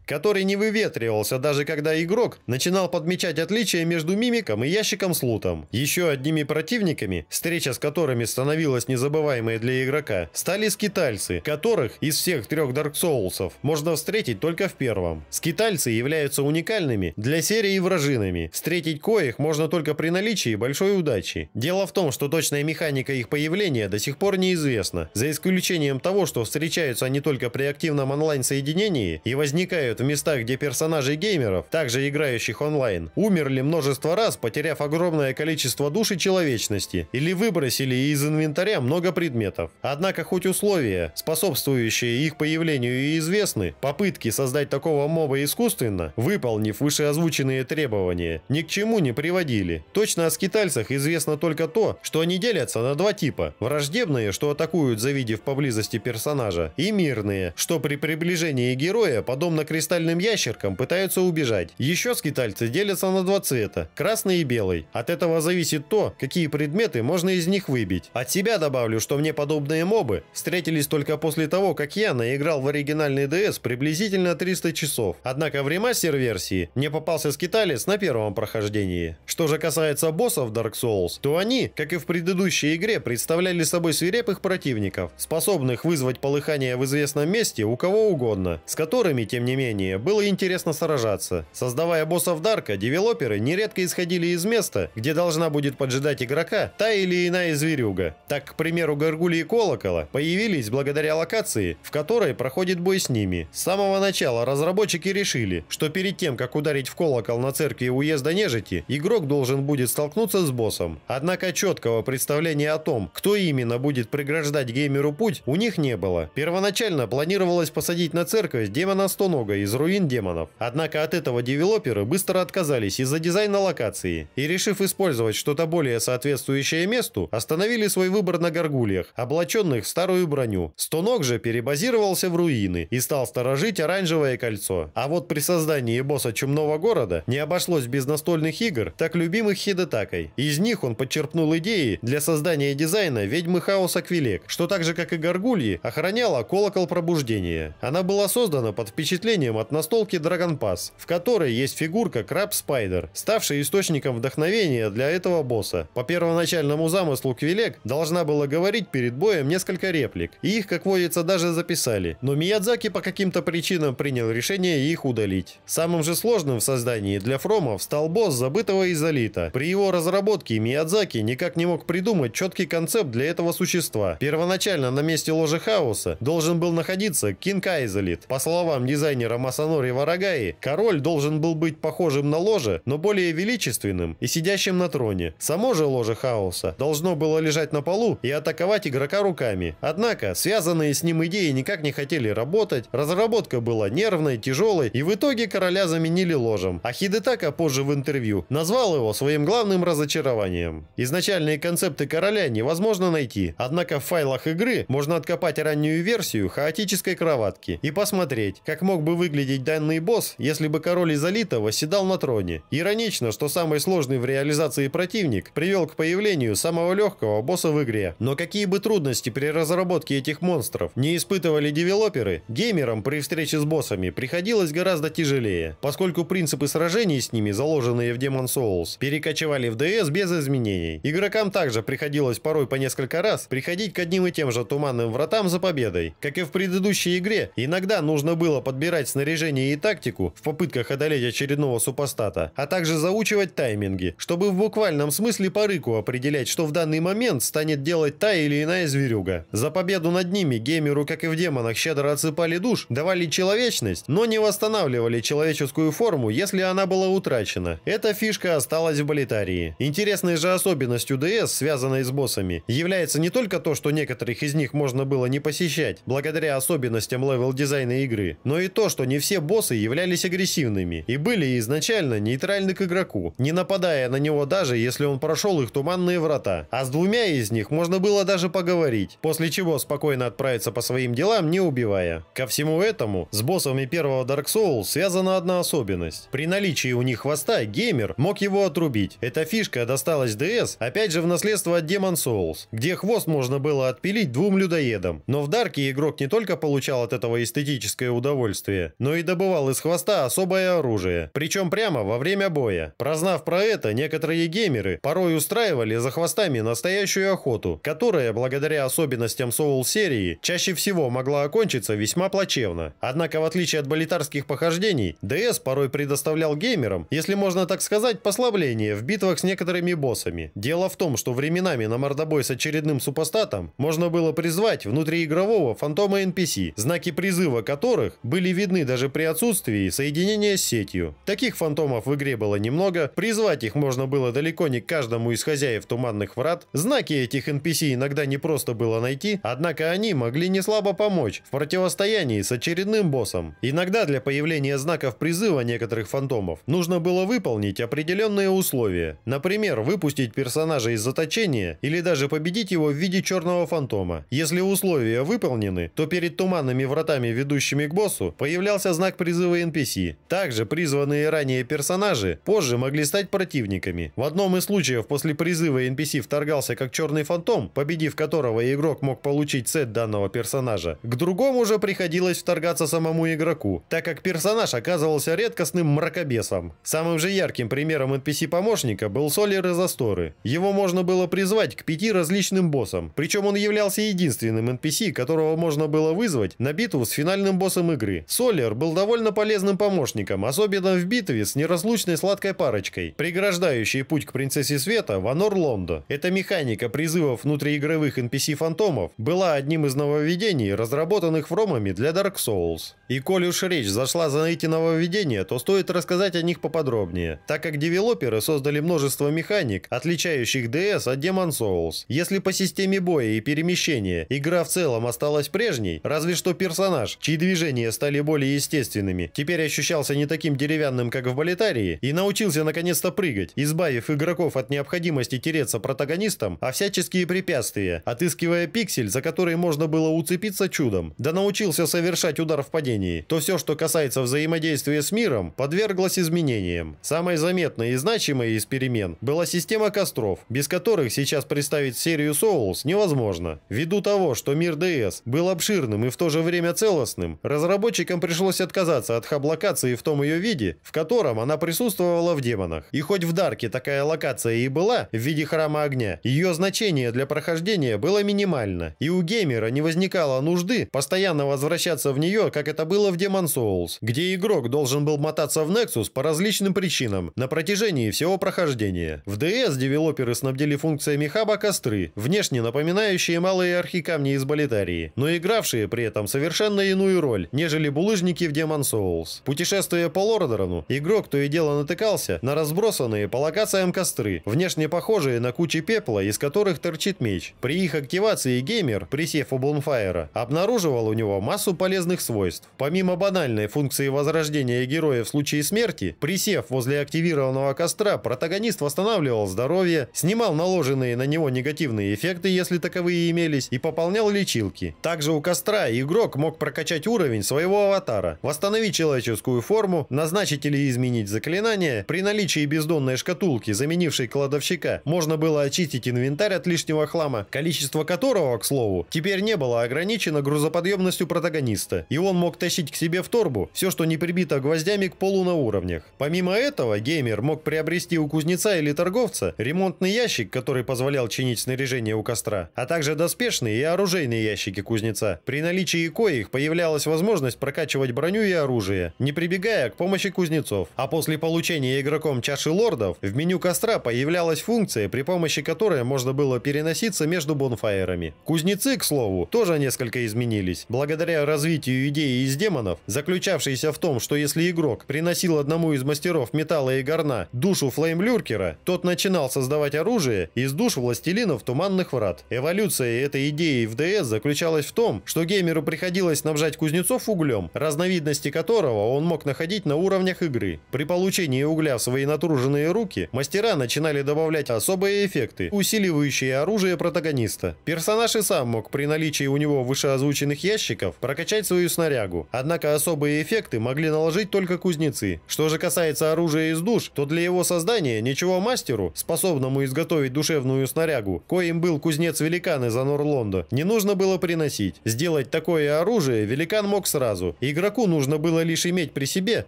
который не выветривался, даже когда игрок начинал подмечать отличия между мимиком и ящиком с лутом. Еще одними противниками, встреча с которыми становилась незабываемой для игрока, стали скитальцы, которых из всех трех Dark Souls'ов можно встретить только в первом. Скитальцы являются уникальными для серии вражинами, встретить коих можно только при наличии большой удачи. Дело в том, что точная механика их появления до сих пор неизвестна, за исключением того, что встречаются они только при активном онлайн-соединении и возникают в местах, где персонажи геймеров, также играющих онлайн, умерли множество раз, потеряв огромное количество душ и человечности, или выбросили из инвентаря много предметов. Однако хоть условия, способствующие их появлению и известны, попытки создать такого моба искусственно, выполнив вышеозвученные требования, ни к чему не приводили. Точно о скитальцах известно только то, что они делятся на два типа. Враждебные, что атакуют, завидев поблизости персонажа, и мирные, что при приближении героя, подобно крестовому кристальным ящеркам пытаются убежать. Еще скитальцы делятся на два цвета – красный и белый. От этого зависит то, какие предметы можно из них выбить. От себя добавлю, что мне подобные мобы встретились только после того, как я наиграл в оригинальный DS приблизительно 300 часов. Однако в ремастер-версии мне попался скиталец на первом прохождении. Что же касается боссов Dark Souls, то они, как и в предыдущей игре, представляли собой свирепых противников, способных вызвать полыхание в известном месте у кого угодно, с которыми, тем не менее, менее, было интересно сражаться. Создавая боссов Дарка, девелоперы нередко исходили из места, где должна будет поджидать игрока та или иная зверюга. Так, к примеру, горгули и колокола появились благодаря локации, в которой проходит бой с ними. С самого начала разработчики решили, что перед тем, как ударить в колокол на церкви уезда нежити, игрок должен будет столкнуться с боссом. Однако четкого представления о том, кто именно будет преграждать геймеру путь, у них не было. Первоначально планировалось посадить на церковь демона Стонога из руин демонов. Однако от этого девелоперы быстро отказались из-за дизайна локации и, решив использовать что-то более соответствующее месту, остановили свой выбор на горгульях, облаченных в старую броню. Стонок же перебазировался в руины и стал сторожить оранжевое кольцо. А вот при создании босса Чумного города не обошлось без настольных игр, так любимых Хидетакой. Из них он подчерпнул идеи для создания дизайна ведьмы хаоса Квилек, что так же как и горгульи охраняла колокол пробуждения. Она была создана под впечатлением отличным от настолки Dragon Pass, в которой есть фигурка Краб Спайдер, ставшая источником вдохновения для этого босса. По первоначальному замыслу Квилек должна была говорить перед боем несколько реплик, и их, как водится, даже записали, но Миядзаки по каким-то причинам принял решение их удалить. Самым же сложным в создании для Фромов стал босс забытого Изолита. При его разработке Миядзаки никак не мог придумать четкий концепт для этого существа. Первоначально на месте ложи хаоса должен был находиться Кинг Айзолит. По словам дизайнера Масанори Варагаи, король должен был быть похожим на ложе, но более величественным и сидящим на троне. Само же ложе хаоса должно было лежать на полу и атаковать игрока руками. Однако, связанные с ним идеи никак не хотели работать, разработка была нервной, тяжелой, и в итоге короля заменили ложем. А Хидетака позже в интервью назвал его своим главным разочарованием. Изначальные концепты короля невозможно найти, однако в файлах игры можно откопать раннюю версию хаотической кроватки и посмотреть, как мог бы вы выглядеть данный босс, если бы король Изолита восседал на троне. Иронично, что самый сложный в реализации противник привел к появлению самого легкого босса в игре. Но какие бы трудности при разработке этих монстров не испытывали девелоперы, геймерам при встрече с боссами приходилось гораздо тяжелее, поскольку принципы сражений с ними, заложенные в Demon Souls, перекочевали в DS без изменений. Игрокам также приходилось порой по несколько раз приходить к одним и тем же туманным вратам за победой. Как и в предыдущей игре, иногда нужно было подбирать снаряжение и тактику в попытках одолеть очередного супостата, а также заучивать тайминги, чтобы в буквальном смысле по рыку определять, что в данный момент станет делать та или иная зверюга. За победу над ними геймеру, как и в демонах, щедро отсыпали душ, давали человечность, но не восстанавливали человеческую форму, если она была утрачена. Эта фишка осталась в Болитарии. Интересной же особенностью ДС, связанной с боссами, является не только то, что некоторых из них можно было не посещать, благодаря особенностям левел-дизайна игры, но и то, что не все боссы являлись агрессивными и были изначально нейтральны к игроку, не нападая на него даже если он прошел их туманные врата. А с двумя из них можно было даже поговорить, после чего спокойно отправиться по своим делам, не убивая. Ко всему этому, с боссами первого Dark Souls связана одна особенность. При наличии у них хвоста геймер мог его отрубить. Эта фишка досталась DS, опять же в наследство от Demon Souls, где хвост можно было отпилить двум людоедам. Но в Дарке игрок не только получал от этого эстетическое удовольствие, но и добывал из хвоста особое оружие, причем прямо во время боя. Прознав про это, некоторые геймеры порой устраивали за хвостами настоящую охоту, которая, благодаря особенностям Soul-серии, чаще всего могла окончиться весьма плачевно. Однако, в отличие от болитарских похождений, DS порой предоставлял геймерам, если можно так сказать, послабление в битвах с некоторыми боссами. Дело в том, что временами на мордобой с очередным супостатом можно было призвать внутриигрового фантома NPC, знаки призыва которых были видны даже при отсутствии соединения с сетью. Таких фантомов в игре было немного, призвать их можно было далеко не каждому из хозяев Туманных Врат, знаки этих NPC иногда не просто было найти, однако они могли не слабо помочь в противостоянии с очередным боссом. Иногда для появления знаков призыва некоторых фантомов нужно было выполнить определенные условия, например, выпустить персонажа из заточения или даже победить его в виде черного фантома. Если условия выполнены, то перед Туманными Вратами, ведущими к боссу, появлялся появлялся знак призыва NPC. Также призванные ранее персонажи позже могли стать противниками. В одном из случаев после призыва NPC вторгался как черный фантом, победив которого игрок мог получить сет данного персонажа. К другому же приходилось вторгаться самому игроку, так как персонаж оказывался редкостным мракобесом. Самым же ярким примером NPC-помощника был Солер из Асторы. Его можно было призвать к пяти различным боссам, причем он являлся единственным NPC, которого можно было вызвать на битву с финальным боссом игры. Солер Майер был довольно полезным помощником, особенно в битве с неразлучной сладкой парочкой, преграждающей путь к принцессе света Ванор Лондо. Эта механика призывов внутриигровых NPC-фантомов была одним из нововведений, разработанных фромами для Dark Souls. И коль уж речь зашла за эти нововведения, то стоит рассказать о них поподробнее, так как девелоперы создали множество механик, отличающих DS от Demon Souls. Если по системе боя и перемещения игра в целом осталась прежней, разве что персонаж, чьи движения стали более естественными. Теперь ощущался не таким деревянным, как в Болитарии, и научился наконец-то прыгать, избавив игроков от необходимости тереться протагонистом, а всяческие препятствия, отыскивая пиксель, за который можно было уцепиться чудом. Да научился совершать удар в падении. То все, что касается взаимодействия с миром, подверглось изменениям. Самой заметной и значимой из перемен была система костров, без которых сейчас представить серию Souls невозможно. Ввиду того, что мир DS был обширным и в то же время целостным, разработчикам пришлось пришлось отказаться от хаблокации в том ее виде, в котором она присутствовала в демонах. И хоть в Дарке такая локация и была в виде храма огня, ее значение для прохождения было минимально, и у геймера не возникало нужды постоянно возвращаться в нее, как это было в Demon Souls, где игрок должен был мотаться в Nexus по различным причинам на протяжении всего прохождения. В DS девелоперы снабдили функциями хаба костры, внешне напоминающие малые архикамни из Болитарии, но игравшие при этом совершенно иную роль, нежели булыжники книжники в Demon Souls. Путешествуя по Лордорану, игрок то и дело натыкался на разбросанные по локациям костры, внешне похожие на кучи пепла, из которых торчит меч. При их активации геймер, присев у Бонфайра, обнаруживал у него массу полезных свойств. Помимо банальной функции возрождения героя в случае смерти, присев возле активированного костра, протагонист восстанавливал здоровье, снимал наложенные на него негативные эффекты, если таковые имелись, и пополнял лечилки. Также у костра игрок мог прокачать уровень своего аватара, Аватара. Восстановить человеческую форму, назначить или изменить заклинание. При наличии бездонной шкатулки, заменившей кладовщика, можно было очистить инвентарь от лишнего хлама, количество которого, к слову, теперь не было ограничено грузоподъемностью протагониста, и он мог тащить к себе в торбу все, что не прибито гвоздями к полу на уровнях. Помимо этого, геймер мог приобрести у кузнеца или торговца ремонтный ящик, который позволял чинить снаряжение у костра, а также доспешные и оружейные ящики кузнеца, при наличии коих появлялась возможность прокачивать использовать броню и оружие, не прибегая к помощи кузнецов. А после получения игроком чаши лордов, в меню костра появлялась функция, при помощи которой можно было переноситься между бонфайерами. Кузнецы, к слову, тоже несколько изменились. Благодаря развитию идеи из демонов, заключавшейся в том, что если игрок приносил одному из мастеров металла и горна душу флеймлюркера, тот начинал создавать оружие из душ властелинов туманных врат. Эволюция этой идеи в ДС заключалась в том, что геймеру приходилось снабжать кузнецов углем, раз разновидности которого он мог находить на уровнях игры. При получении угля в свои натруженные руки мастера начинали добавлять особые эффекты, усиливающие оружие протагониста. Персонаж и сам мог при наличии у него вышеозвученных ящиков прокачать свою снарягу, однако особые эффекты могли наложить только кузнецы. Что же касается оружия из душ, то для его создания ничего мастеру, способному изготовить душевную снарягу, коим был кузнец-великан из Анорлонда, не нужно было приносить. Сделать такое оружие великан мог сразу. Игра Игроку нужно было лишь иметь при себе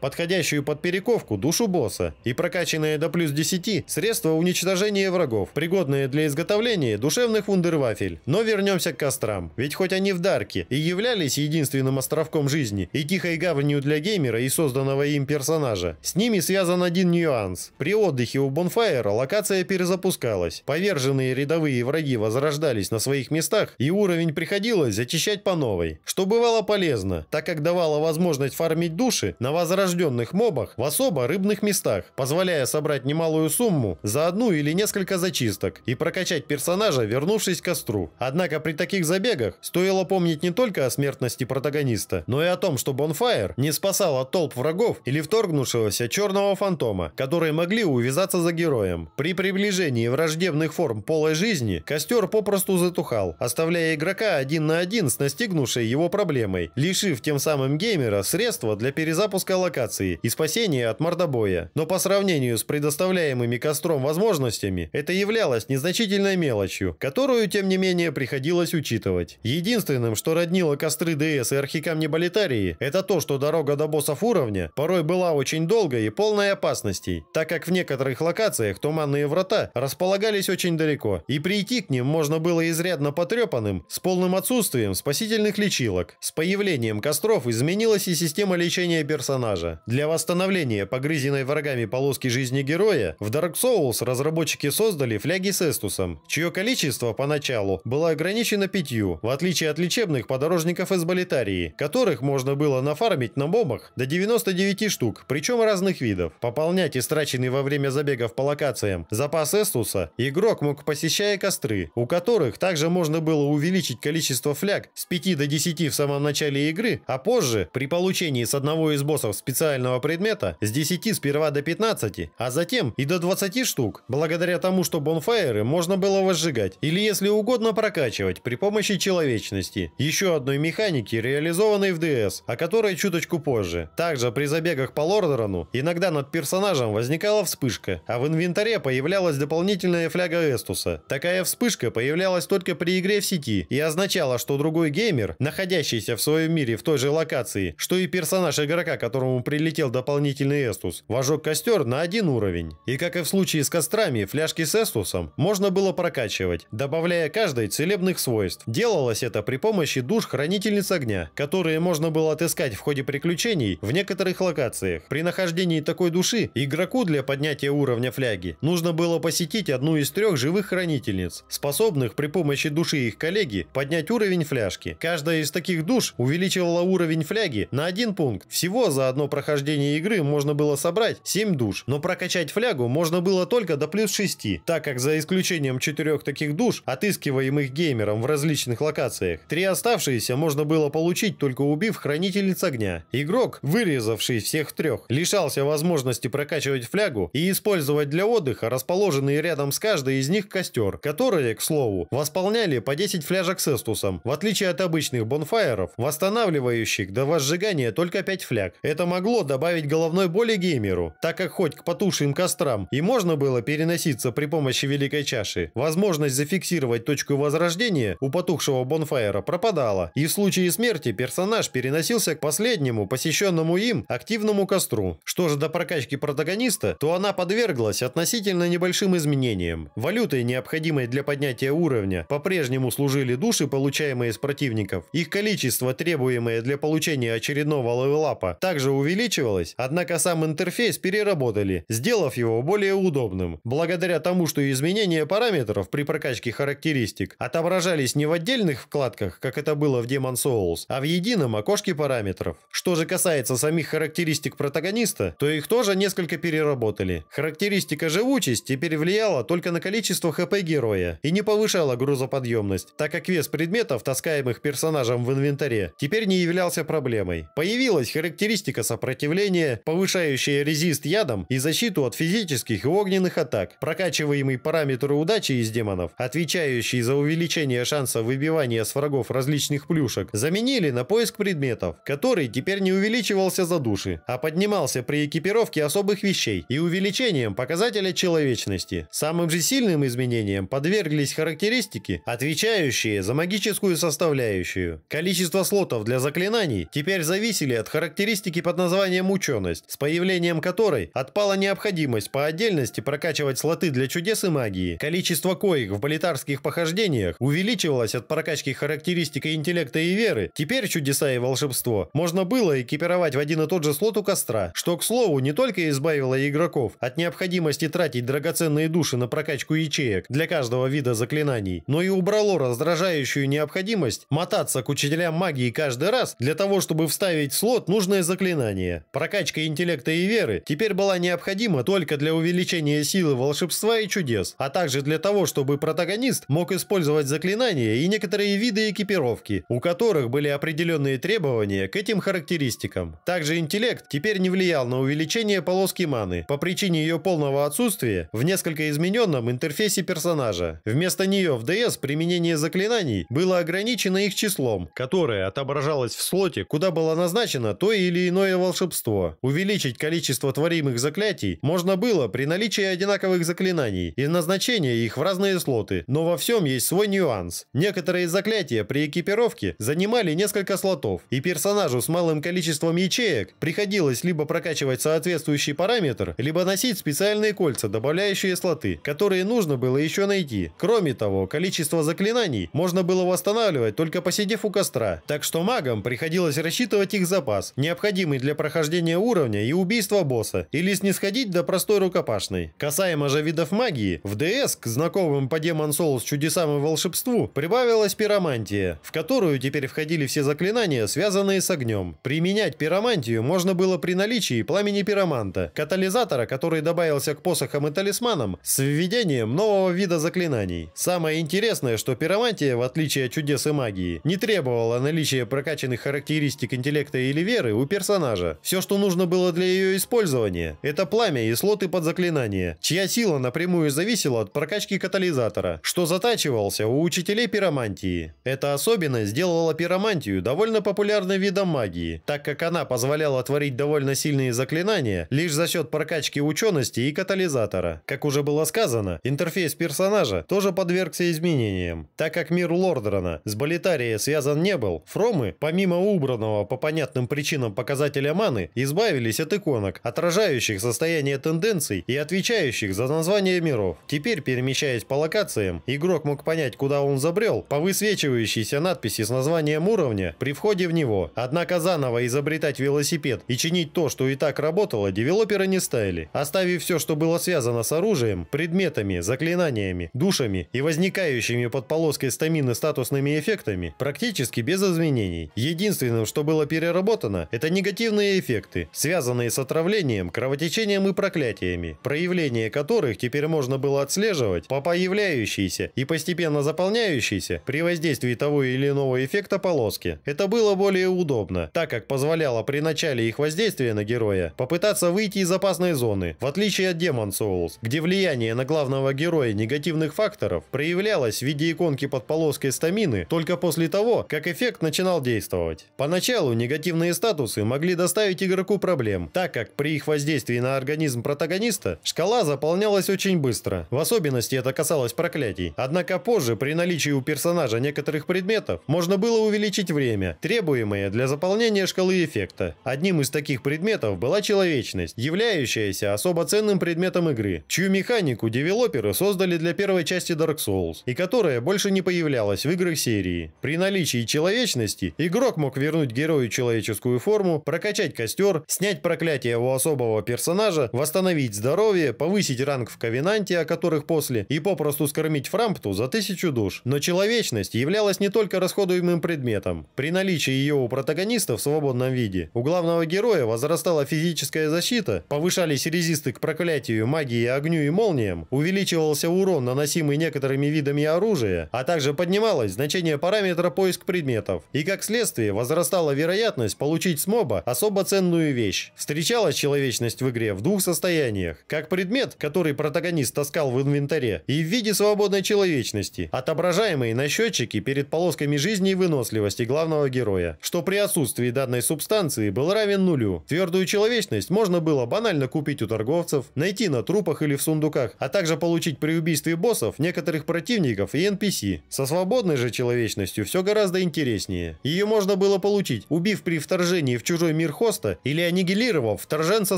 подходящую под перековку душу босса и прокачанное до плюс 10 средство уничтожения врагов, пригодное для изготовления душевных вундервафель. Но вернемся к кострам, ведь хоть они в Дарке и являлись единственным островком жизни и тихой гаванью для геймера и созданного им персонажа, с ними связан один нюанс. При отдыхе у бонфайера локация перезапускалась, поверженные рядовые враги возрождались на своих местах и уровень приходилось зачищать по новой, что бывало полезно, так как давало возможность фармить души на возрожденных мобах в особо рыбных местах, позволяя собрать немалую сумму за одну или несколько зачисток и прокачать персонажа, вернувшись к костру. Однако при таких забегах стоило помнить не только о смертности протагониста, но и о том, что Бонфайр не спасал от толп врагов или вторгнувшегося черного фантома, которые могли увязаться за героем. При приближении враждебных форм полой жизни костер попросту затухал, оставляя игрока один на один с настигнувшей его проблемой, лишив тем самым гейм Владимира средства для перезапуска локации и спасения от мордобоя, но по сравнению с предоставляемыми костром возможностями, это являлось незначительной мелочью, которую, тем не менее, приходилось учитывать. Единственным, что роднило костры ДС и архикам Неболитарии, это то, что дорога до боссов уровня порой была очень долгой и полной опасностей, так как в некоторых локациях туманные врата располагались очень далеко, и прийти к ним можно было изрядно потрепанным, с полным отсутствием спасительных лечилок. С появлением костров изменилось изменилась и система лечения персонажа. Для восстановления погрызенной врагами полоски жизни героя в Dark Souls разработчики создали фляги с эстусом, чье количество поначалу было ограничено пятью, в отличие от лечебных подорожников из Болитарии, которых можно было нафармить на мобах до 99 штук, причем разных видов. Пополнять истраченный во время забегов по локациям запас эстуса игрок мог посещая костры, у которых также можно было увеличить количество фляг с 5 до 10 в самом начале игры, а позже при получении с одного из боссов специального предмета с 10 сперва до 15, а затем и до 20 штук, благодаря тому, что бонфайеры можно было возжигать или если угодно прокачивать при помощи человечности. Еще одной механики, реализованной в DS, о которой чуточку позже. Также при забегах по Лордерану иногда над персонажем возникала вспышка, а в инвентаре появлялась дополнительная фляга Эстуса. Такая вспышка появлялась только при игре в сети и означала, что другой геймер, находящийся в своем мире в той же локации, позиции, что и персонаж игрока, которому прилетел дополнительный эстус, вожег костер на один уровень. И как и в случае с кострами, фляжки с эстусом можно было прокачивать, добавляя каждой целебных свойств. Делалось это при помощи душ хранительниц огня, которые можно было отыскать в ходе приключений в некоторых локациях. При нахождении такой души игроку для поднятия уровня фляги нужно было посетить одну из трех живых хранительниц, способных при помощи души их коллеги поднять уровень фляжки. Каждая из таких душ увеличивала уровень фляги фляги на один пункт. Всего за одно прохождение игры можно было собрать 7 душ, но прокачать флягу можно было только до плюс 6, так как за исключением 4 таких душ, отыскиваемых геймером в различных локациях, три оставшиеся можно было получить только убив хранительниц огня. Игрок, вырезавший всех трех, лишался возможности прокачивать флягу и использовать для отдыха расположенный рядом с каждой из них костер, которые, к слову, восполняли по 10 фляжек с эстусом, в отличие от обычных бонфайеров, восстанавливающих до возжигания только 5 фляг. Это могло добавить головной боли геймеру, так как хоть к потушим кострам и можно было переноситься при помощи Великой Чаши, возможность зафиксировать точку возрождения у потухшего бонфайра пропадала, и в случае смерти персонаж переносился к последнему посещенному им активному костру. Что же до прокачки протагониста, то она подверглась относительно небольшим изменениям. Валютой, необходимой для поднятия уровня, по-прежнему служили души, получаемые с противников. Их количество, требуемое для получения выполнения очередного левелапа также увеличивалось, однако сам интерфейс переработали, сделав его более удобным. Благодаря тому, что изменения параметров при прокачке характеристик отображались не в отдельных вкладках, как это было в Demon Souls, а в едином окошке параметров. Что же касается самих характеристик протагониста, то их тоже несколько переработали. Характеристика живучесть теперь влияла только на количество хп героя и не повышала грузоподъемность, так как вес предметов, таскаемых персонажем в инвентаре, теперь не являлся проблемой проблемой. Появилась характеристика сопротивления, повышающая резист ядом и защиту от физических и огненных атак, прокачиваемый параметр удачи из демонов, отвечающий за увеличение шанса выбивания с врагов различных плюшек, заменили на поиск предметов, который теперь не увеличивался за души, а поднимался при экипировке особых вещей и увеличением показателя человечности. Самым же сильным изменением подверглись характеристики, отвечающие за магическую составляющую. Количество слотов для заклинаний теперь теперь зависели от характеристики под названием «ученость», с появлением которой отпала необходимость по отдельности прокачивать слоты для чудес и магии. Количество коек в политарских похождениях увеличивалось от прокачки характеристики интеллекта и веры. Теперь чудеса и волшебство можно было экипировать в один и тот же слот у костра, что, к слову, не только избавило игроков от необходимости тратить драгоценные души на прокачку ячеек для каждого вида заклинаний, но и убрало раздражающую необходимость мотаться к учителям магии каждый раз для того, чтобы чтобы вставить в слот нужное заклинание. Прокачка интеллекта и веры теперь была необходима только для увеличения силы волшебства и чудес, а также для того, чтобы протагонист мог использовать заклинания и некоторые виды экипировки, у которых были определенные требования к этим характеристикам. Также интеллект теперь не влиял на увеличение полоски маны по причине ее полного отсутствия в несколько измененном интерфейсе персонажа. Вместо нее в DS применение заклинаний было ограничено их числом, которое отображалось в слоте, куда куда было назначено то или иное волшебство. Увеличить количество творимых заклятий можно было при наличии одинаковых заклинаний и назначения их в разные слоты, но во всем есть свой нюанс. Некоторые заклятия при экипировке занимали несколько слотов, и персонажу с малым количеством ячеек приходилось либо прокачивать соответствующий параметр, либо носить специальные кольца, добавляющие слоты, которые нужно было еще найти. Кроме того, количество заклинаний можно было восстанавливать только посидев у костра, так что магам приходилось рассчитывать их запас, необходимый для прохождения уровня и убийства босса, или снисходить до простой рукопашной. Касаемо же видов магии, в ДС к знакомым по Demon Souls чудесам и волшебству прибавилась пиромантия, в которую теперь входили все заклинания, связанные с огнем. Применять пиромантию можно было при наличии пламени пироманта, катализатора, который добавился к посохам и талисманам с введением нового вида заклинаний. Самое интересное, что пиромантия, в отличие от чудес и магии, не требовала наличия прокачанных характеристик листик интеллекта или веры у персонажа. Все, что нужно было для ее использования, это пламя и слоты под заклинание, чья сила напрямую зависела от прокачки катализатора, что затачивался у учителей пиромантии. Эта особенность сделала пиромантию довольно популярным видом магии, так как она позволяла творить довольно сильные заклинания лишь за счет прокачки учености и катализатора. Как уже было сказано, интерфейс персонажа тоже подвергся изменениям, так как мир Лордрона с Болитарией связан не был, Фромы, помимо убранного доступного по понятным причинам показателя маны избавились от иконок, отражающих состояние тенденций и отвечающих за название миров. Теперь, перемещаясь по локациям, игрок мог понять, куда он забрел, по высвечивающейся надписи с названием уровня при входе в него. Однако заново изобретать велосипед и чинить то, что и так работало, девелоперы не стали, оставив все, что было связано с оружием, предметами, заклинаниями, душами и возникающими под полоской стамины статусными эффектами, практически без изменений. Единственным, что что было переработано, это негативные эффекты, связанные с отравлением, кровотечением и проклятиями, проявление которых теперь можно было отслеживать по появляющейся и постепенно заполняющейся при воздействии того или иного эффекта полоски. Это было более удобно, так как позволяло при начале их воздействия на героя попытаться выйти из опасной зоны, в отличие от Demon Souls, где влияние на главного героя негативных факторов проявлялось в виде иконки под полоской стамины только после того, как эффект начинал действовать. Поначалу Поначалу негативные статусы могли доставить игроку проблем, так как при их воздействии на организм протагониста шкала заполнялась очень быстро. В особенности это касалось проклятий. Однако позже, при наличии у персонажа некоторых предметов, можно было увеличить время, требуемое для заполнения шкалы эффекта. Одним из таких предметов была человечность, являющаяся особо ценным предметом игры, чью механику девелоперы создали для первой части Dark Souls, и которая больше не появлялась в играх серии. При наличии человечности игрок мог вернуть герою человеческую форму, прокачать костер, снять проклятие у особого персонажа, восстановить здоровье, повысить ранг в Ковенанте, о которых после, и попросту скормить Фрампту за тысячу душ. Но человечность являлась не только расходуемым предметом. При наличии ее у протагониста в свободном виде, у главного героя возрастала физическая защита, повышались резисты к проклятию, магии, огню и молниям, увеличивался урон, наносимый некоторыми видами оружия, а также поднималось значение параметра поиск предметов. И как следствие возрастал повышала вероятность получить с моба особо ценную вещь. Встречалась человечность в игре в двух состояниях. Как предмет, который протагонист таскал в инвентаре, и в виде свободной человечности, отображаемой на счетчике перед полосками жизни и выносливости главного героя, что при отсутствии данной субстанции был равен нулю. Твердую человечность можно было банально купить у торговцев, найти на трупах или в сундуках, а также получить при убийстве боссов некоторых противников и NPC. Со свободной же человечностью все гораздо интереснее. Ее можно было получить получить, убив при вторжении в чужой мир хоста или аннигилировав вторженца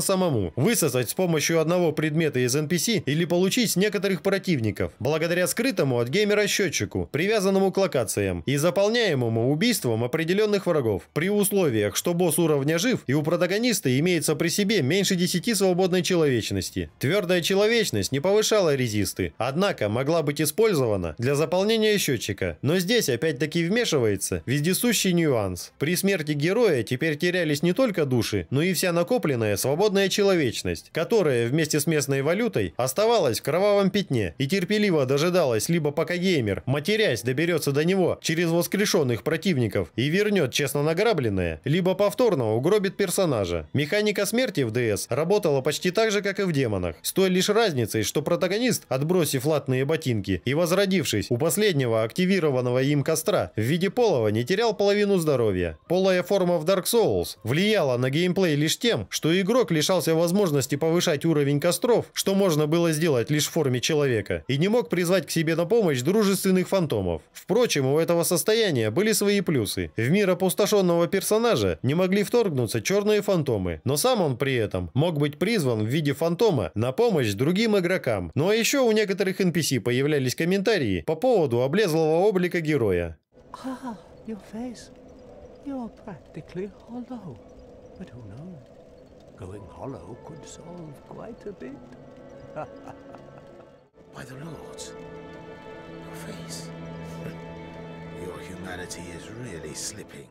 самому, высосать с помощью одного предмета из NPC или получить с некоторых противников, благодаря скрытому от геймера счетчику, привязанному к локациям и заполняемому убийством определенных врагов, при условиях, что босс уровня жив и у протагониста имеется при себе меньше 10 свободной человечности. Твердая человечность не повышала резисты, однако могла быть использована для заполнения счетчика, но здесь опять-таки вмешивается вездесущий нюанс. При смерти героя теперь терялись не только души, но и вся накопленная свободная человечность, которая вместе с местной валютой оставалась в кровавом пятне и терпеливо дожидалась, либо пока геймер, матерясь, доберется до него через воскрешенных противников и вернет честно награбленное, либо повторно угробит персонажа. Механика смерти в ДС работала почти так же, как и в демонах, с той лишь разницей, что протагонист, отбросив латные ботинки и возродившись у последнего активированного им костра, в виде полова не терял половину здоровья. Полая форма в Dark Souls влияла на геймплей лишь тем, что игрок лишался возможности повышать уровень костров, что можно было сделать лишь в форме человека, и не мог призвать к себе на помощь дружественных фантомов. Впрочем, у этого состояния были свои плюсы. В мир опустошенного персонажа не могли вторгнуться черные фантомы, но сам он при этом мог быть призван в виде фантома на помощь другим игрокам. Ну а еще у некоторых NPC появлялись комментарии по поводу облезлого облика героя. Ah, your face. You are practically hollow. But who knows? Going hollow could solve quite a bit. By the Lords, your face.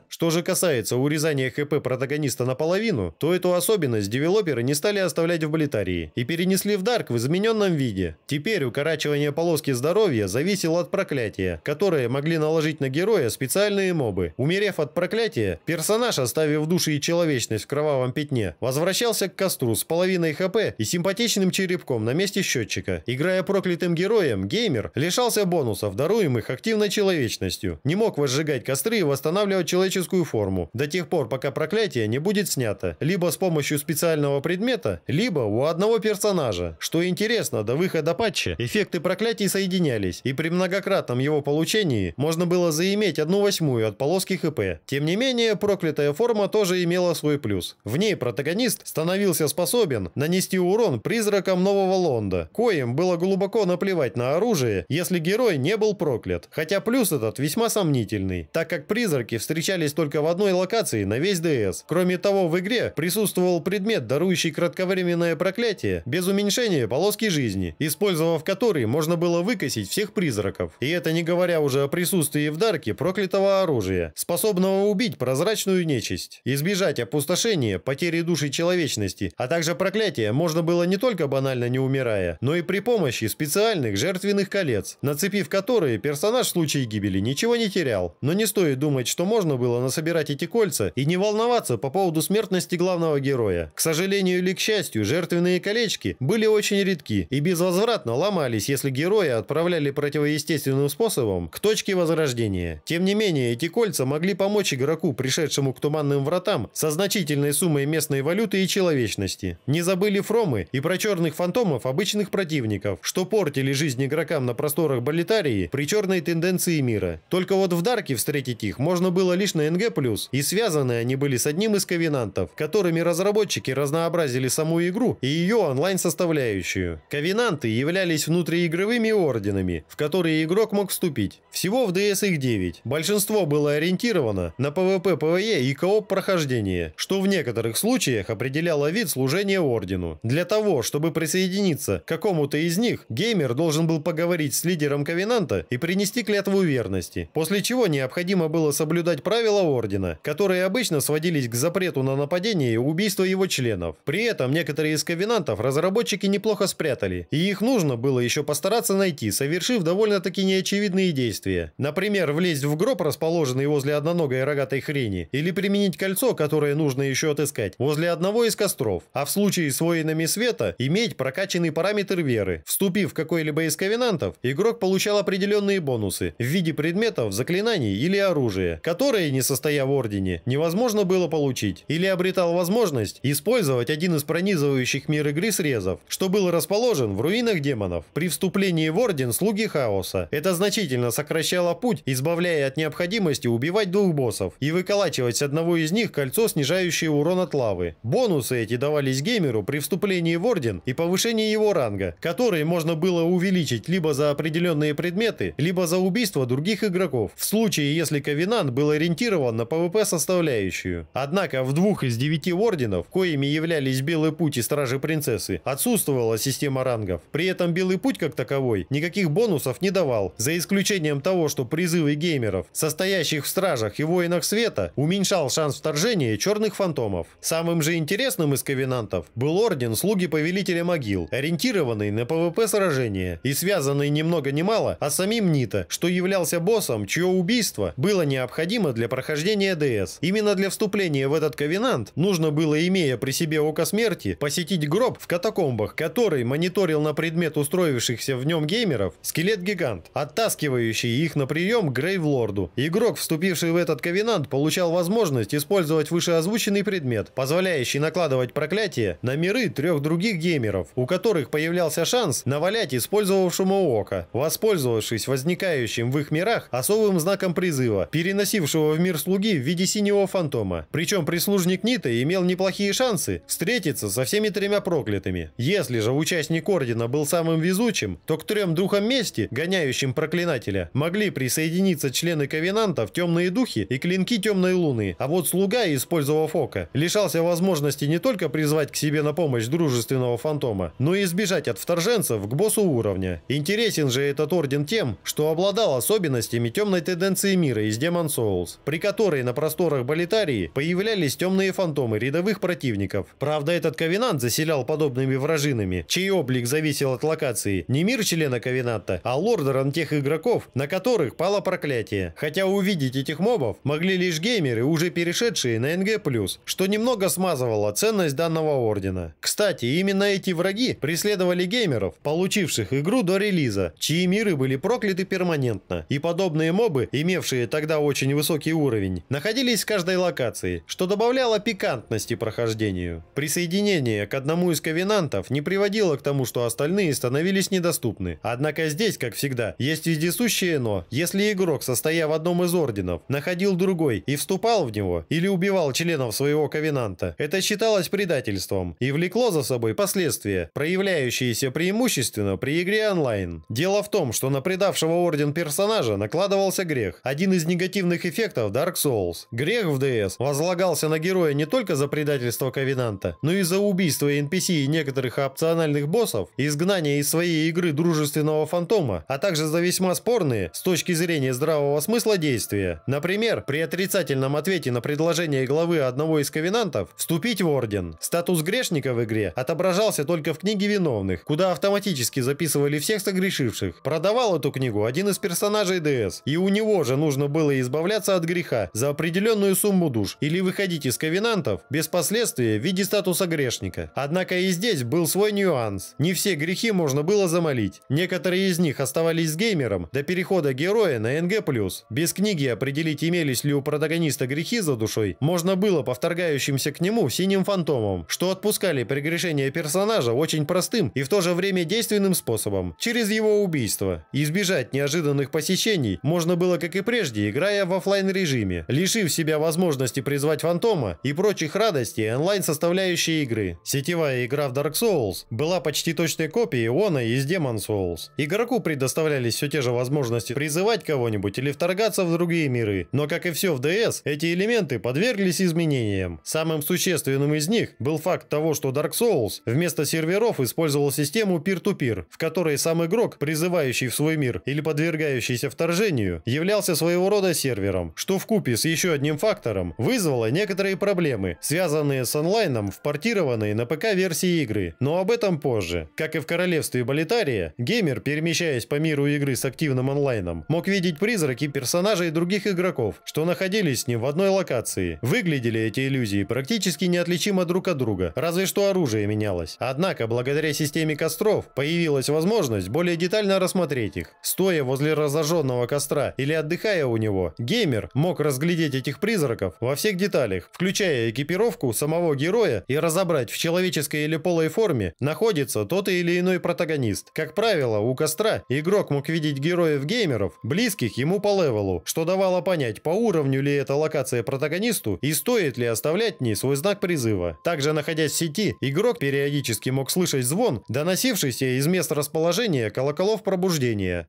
Что же касается урезания хп протагониста наполовину, то эту особенность девелоперы не стали оставлять в Блитарии и перенесли в Дарк в измененном виде. Теперь укорачивание полоски здоровья зависело от проклятия, которое могли наложить на героя специальные мобы. Умерев от проклятия, персонаж, оставив души и человечность в кровавом пятне, возвращался к костру с половиной хп и симпатичным черепком на месте счетчика. Играя проклятым героем, геймер лишался бонусов, даруемых активной человечностью не мог возжигать костры и восстанавливать человеческую форму до тех пор, пока проклятие не будет снято, либо с помощью специального предмета, либо у одного персонажа. Что интересно, до выхода патча эффекты проклятий соединялись, и при многократном его получении можно было заиметь одну восьмую от полоски ХП. Тем не менее, проклятая форма тоже имела свой плюс. В ней протагонист становился способен нанести урон призракам нового Лонда, коим было глубоко наплевать на оружие, если герой не был проклят. Хотя плюс этот весьма сомнительный, так как призраки встречались только в одной локации на весь ДС. Кроме того, в игре присутствовал предмет, дарующий кратковременное проклятие без уменьшения полоски жизни, использовав который можно было выкосить всех призраков. И это не говоря уже о присутствии в дарке проклятого оружия, способного убить прозрачную нечисть. Избежать опустошения, потери души человечности, а также проклятия можно было не только банально не умирая, но и при помощи специальных жертвенных колец, нацепив которые персонаж в случае гибели ничего не не терял. Но не стоит думать, что можно было насобирать эти кольца и не волноваться по поводу смертности главного героя. К сожалению или к счастью, жертвенные колечки были очень редки и безвозвратно ломались, если героя отправляли противоестественным способом к точке возрождения. Тем не менее, эти кольца могли помочь игроку, пришедшему к туманным вратам, со значительной суммой местной валюты и человечности. Не забыли фромы и про черных фантомов обычных противников, что портили жизнь игрокам на просторах Болитарии при черной тенденции мира. Только только вот в Дарке встретить их можно было лишь на НГ+, и связаны они были с одним из ковенантов, которыми разработчики разнообразили саму игру и ее онлайн-составляющую. Ковенанты являлись внутриигровыми орденами, в которые игрок мог вступить. Всего в DS их 9. Большинство было ориентировано на PvP, PvE и кооп прохождение, что в некоторых случаях определяло вид служения ордену. Для того, чтобы присоединиться к какому-то из них, геймер должен был поговорить с лидером ковенанта и принести клятву верности, после чего необходимо было соблюдать правила ордена, которые обычно сводились к запрету на нападение и убийство его членов. При этом некоторые из ковенантов разработчики неплохо спрятали, и их нужно было еще постараться найти, совершив довольно-таки неочевидные действия. Например, влезть в гроб, расположенный возле одноногой рогатой хрени, или применить кольцо, которое нужно еще отыскать, возле одного из костров, а в случае с воинами света иметь прокачанный параметр веры. Вступив в какой-либо из ковенантов, игрок получал определенные бонусы в виде предметов, предметов, заклинаний или оружия, которые, не состоя в Ордене, невозможно было получить, или обретал возможность использовать один из пронизывающих мир игры срезов, что был расположен в руинах демонов. При вступлении в Орден слуги хаоса это значительно сокращало путь, избавляя от необходимости убивать двух боссов и выколачивать с одного из них кольцо, снижающее урон от лавы. Бонусы эти давались геймеру при вступлении в Орден и повышении его ранга, которые можно было увеличить либо за определенные предметы, либо за убийство других игроков игроков, в случае, если Ковенант был ориентирован на ПВП-составляющую. Однако в двух из девяти орденов, коими являлись Белый Путь и Стражи Принцессы, отсутствовала система рангов. При этом Белый Путь как таковой никаких бонусов не давал, за исключением того, что призывы геймеров, состоящих в Стражах и Воинах Света, уменьшал шанс вторжения черных фантомов. Самым же интересным из Ковенантов был Орден Слуги Повелителя Могил, ориентированный на пвп сражения и связанный немного много ни мало, а самим Нита, что являлся боссом Драконом, чье убийство было необходимо для прохождения ДС. Именно для вступления в этот ковенант нужно было, имея при себе Око Смерти, посетить гроб в катакомбах, который мониторил на предмет устроившихся в нем геймеров скелет-гигант, оттаскивающий их на прием к Грейвлорду. Игрок, вступивший в этот ковенант, получал возможность использовать вышеозвученный предмет, позволяющий накладывать проклятие на миры трех других геймеров, у которых появлялся шанс навалять использовавшему Око, воспользовавшись возникающим в их мирах особенностью особым знаком призыва, переносившего в мир слуги в виде синего фантома. Причем прислужник Нита имел неплохие шансы встретиться со всеми тремя проклятыми. Если же участник Ордена был самым везучим, то к трем духам мести, гоняющим проклинателя, могли присоединиться члены Ковенанта в темные духи и клинки темной луны. А вот слуга, использовав око, лишался возможности не только призвать к себе на помощь дружественного фантома, но и избежать от вторженцев к боссу уровня. Интересен же этот орден тем, что обладал особенностями темной тенденции мира из Demon Souls, при которой на просторах Болитарии появлялись темные фантомы рядовых противников. Правда, этот ковенант заселял подобными вражинами, чей облик зависел от локации не мир члена ковенанта, а лордеран тех игроков, на которых пало проклятие. Хотя увидеть этих мобов могли лишь геймеры, уже перешедшие на NG+. что немного смазывало ценность данного ордена. Кстати, именно эти враги преследовали геймеров, получивших игру до релиза, чьи миры были прокляты перманентно, и подобные Крупные мобы, имевшие тогда очень высокий уровень, находились в каждой локации, что добавляло пикантности прохождению. Присоединение к одному из ковенантов не приводило к тому, что остальные становились недоступны. Однако здесь, как всегда, есть вездесущее «но». Если игрок, состоя в одном из орденов, находил другой и вступал в него, или убивал членов своего ковенанта, это считалось предательством и влекло за собой последствия, проявляющиеся преимущественно при игре онлайн. Дело в том, что на предавшего орден персонажа накладывалось оказывался грех. Один из негативных эффектов Dark Souls. Грех в DS возлагался на героя не только за предательство Ковенанта, но и за убийство NPC и некоторых опциональных боссов, изгнание из своей игры дружественного фантома, а также за весьма спорные, с точки зрения здравого смысла, действия. Например, при отрицательном ответе на предложение главы одного из ковенантов вступить в орден. Статус грешника в игре отображался только в книге виновных, куда автоматически записывали всех согрешивших. Продавал эту книгу один из персонажей ДС, и у него же нужно было избавляться от греха за определенную сумму душ или выходить из ковенантов без последствия в виде статуса грешника. Однако и здесь был свой нюанс. Не все грехи можно было замолить. Некоторые из них оставались с геймером до перехода героя на НГ+. Без книги определить, имелись ли у протагониста грехи за душой, можно было по вторгающимся к нему синим фантомам, что отпускали прегрешение персонажа очень простым и в то же время действенным способом – через его убийство. Избежать неожиданных посещений можно можно было, как и прежде, играя в офлайн режиме лишив себя возможности призвать фантома и прочих радостей онлайн-составляющей игры. Сетевая игра в Dark Souls была почти точной копией Она из Demon Souls. Игроку предоставлялись все те же возможности призывать кого-нибудь или вторгаться в другие миры, но, как и все в DS, эти элементы подверглись изменениям. Самым существенным из них был факт того, что Dark Souls вместо серверов использовал систему peer-to-peer, -peer, в которой сам игрок, призывающий в свой мир или подвергающийся вторжению, сожалению, являлся своего рода сервером, что в купе с еще одним фактором вызвало некоторые проблемы, связанные с онлайном в портированной на ПК версии игры, но об этом позже. Как и в королевстве Болитария, геймер, перемещаясь по миру игры с активным онлайном, мог видеть призраки персонажей других игроков, что находились с ним в одной локации. Выглядели эти иллюзии практически неотличимо друг от друга, разве что оружие менялось. Однако, благодаря системе костров, появилась возможность более детально рассмотреть их. Стоя возле разожженного костра, костра или отдыхая у него, геймер мог разглядеть этих призраков во всех деталях, включая экипировку самого героя и разобрать, в человеческой или полой форме находится тот или иной протагонист. Как правило, у костра игрок мог видеть героев-геймеров, близких ему по левелу, что давало понять, по уровню ли эта локация протагонисту и стоит ли оставлять в ней свой знак призыва. Также, находясь в сети, игрок периодически мог слышать звон, доносившийся из мест расположения колоколов пробуждения.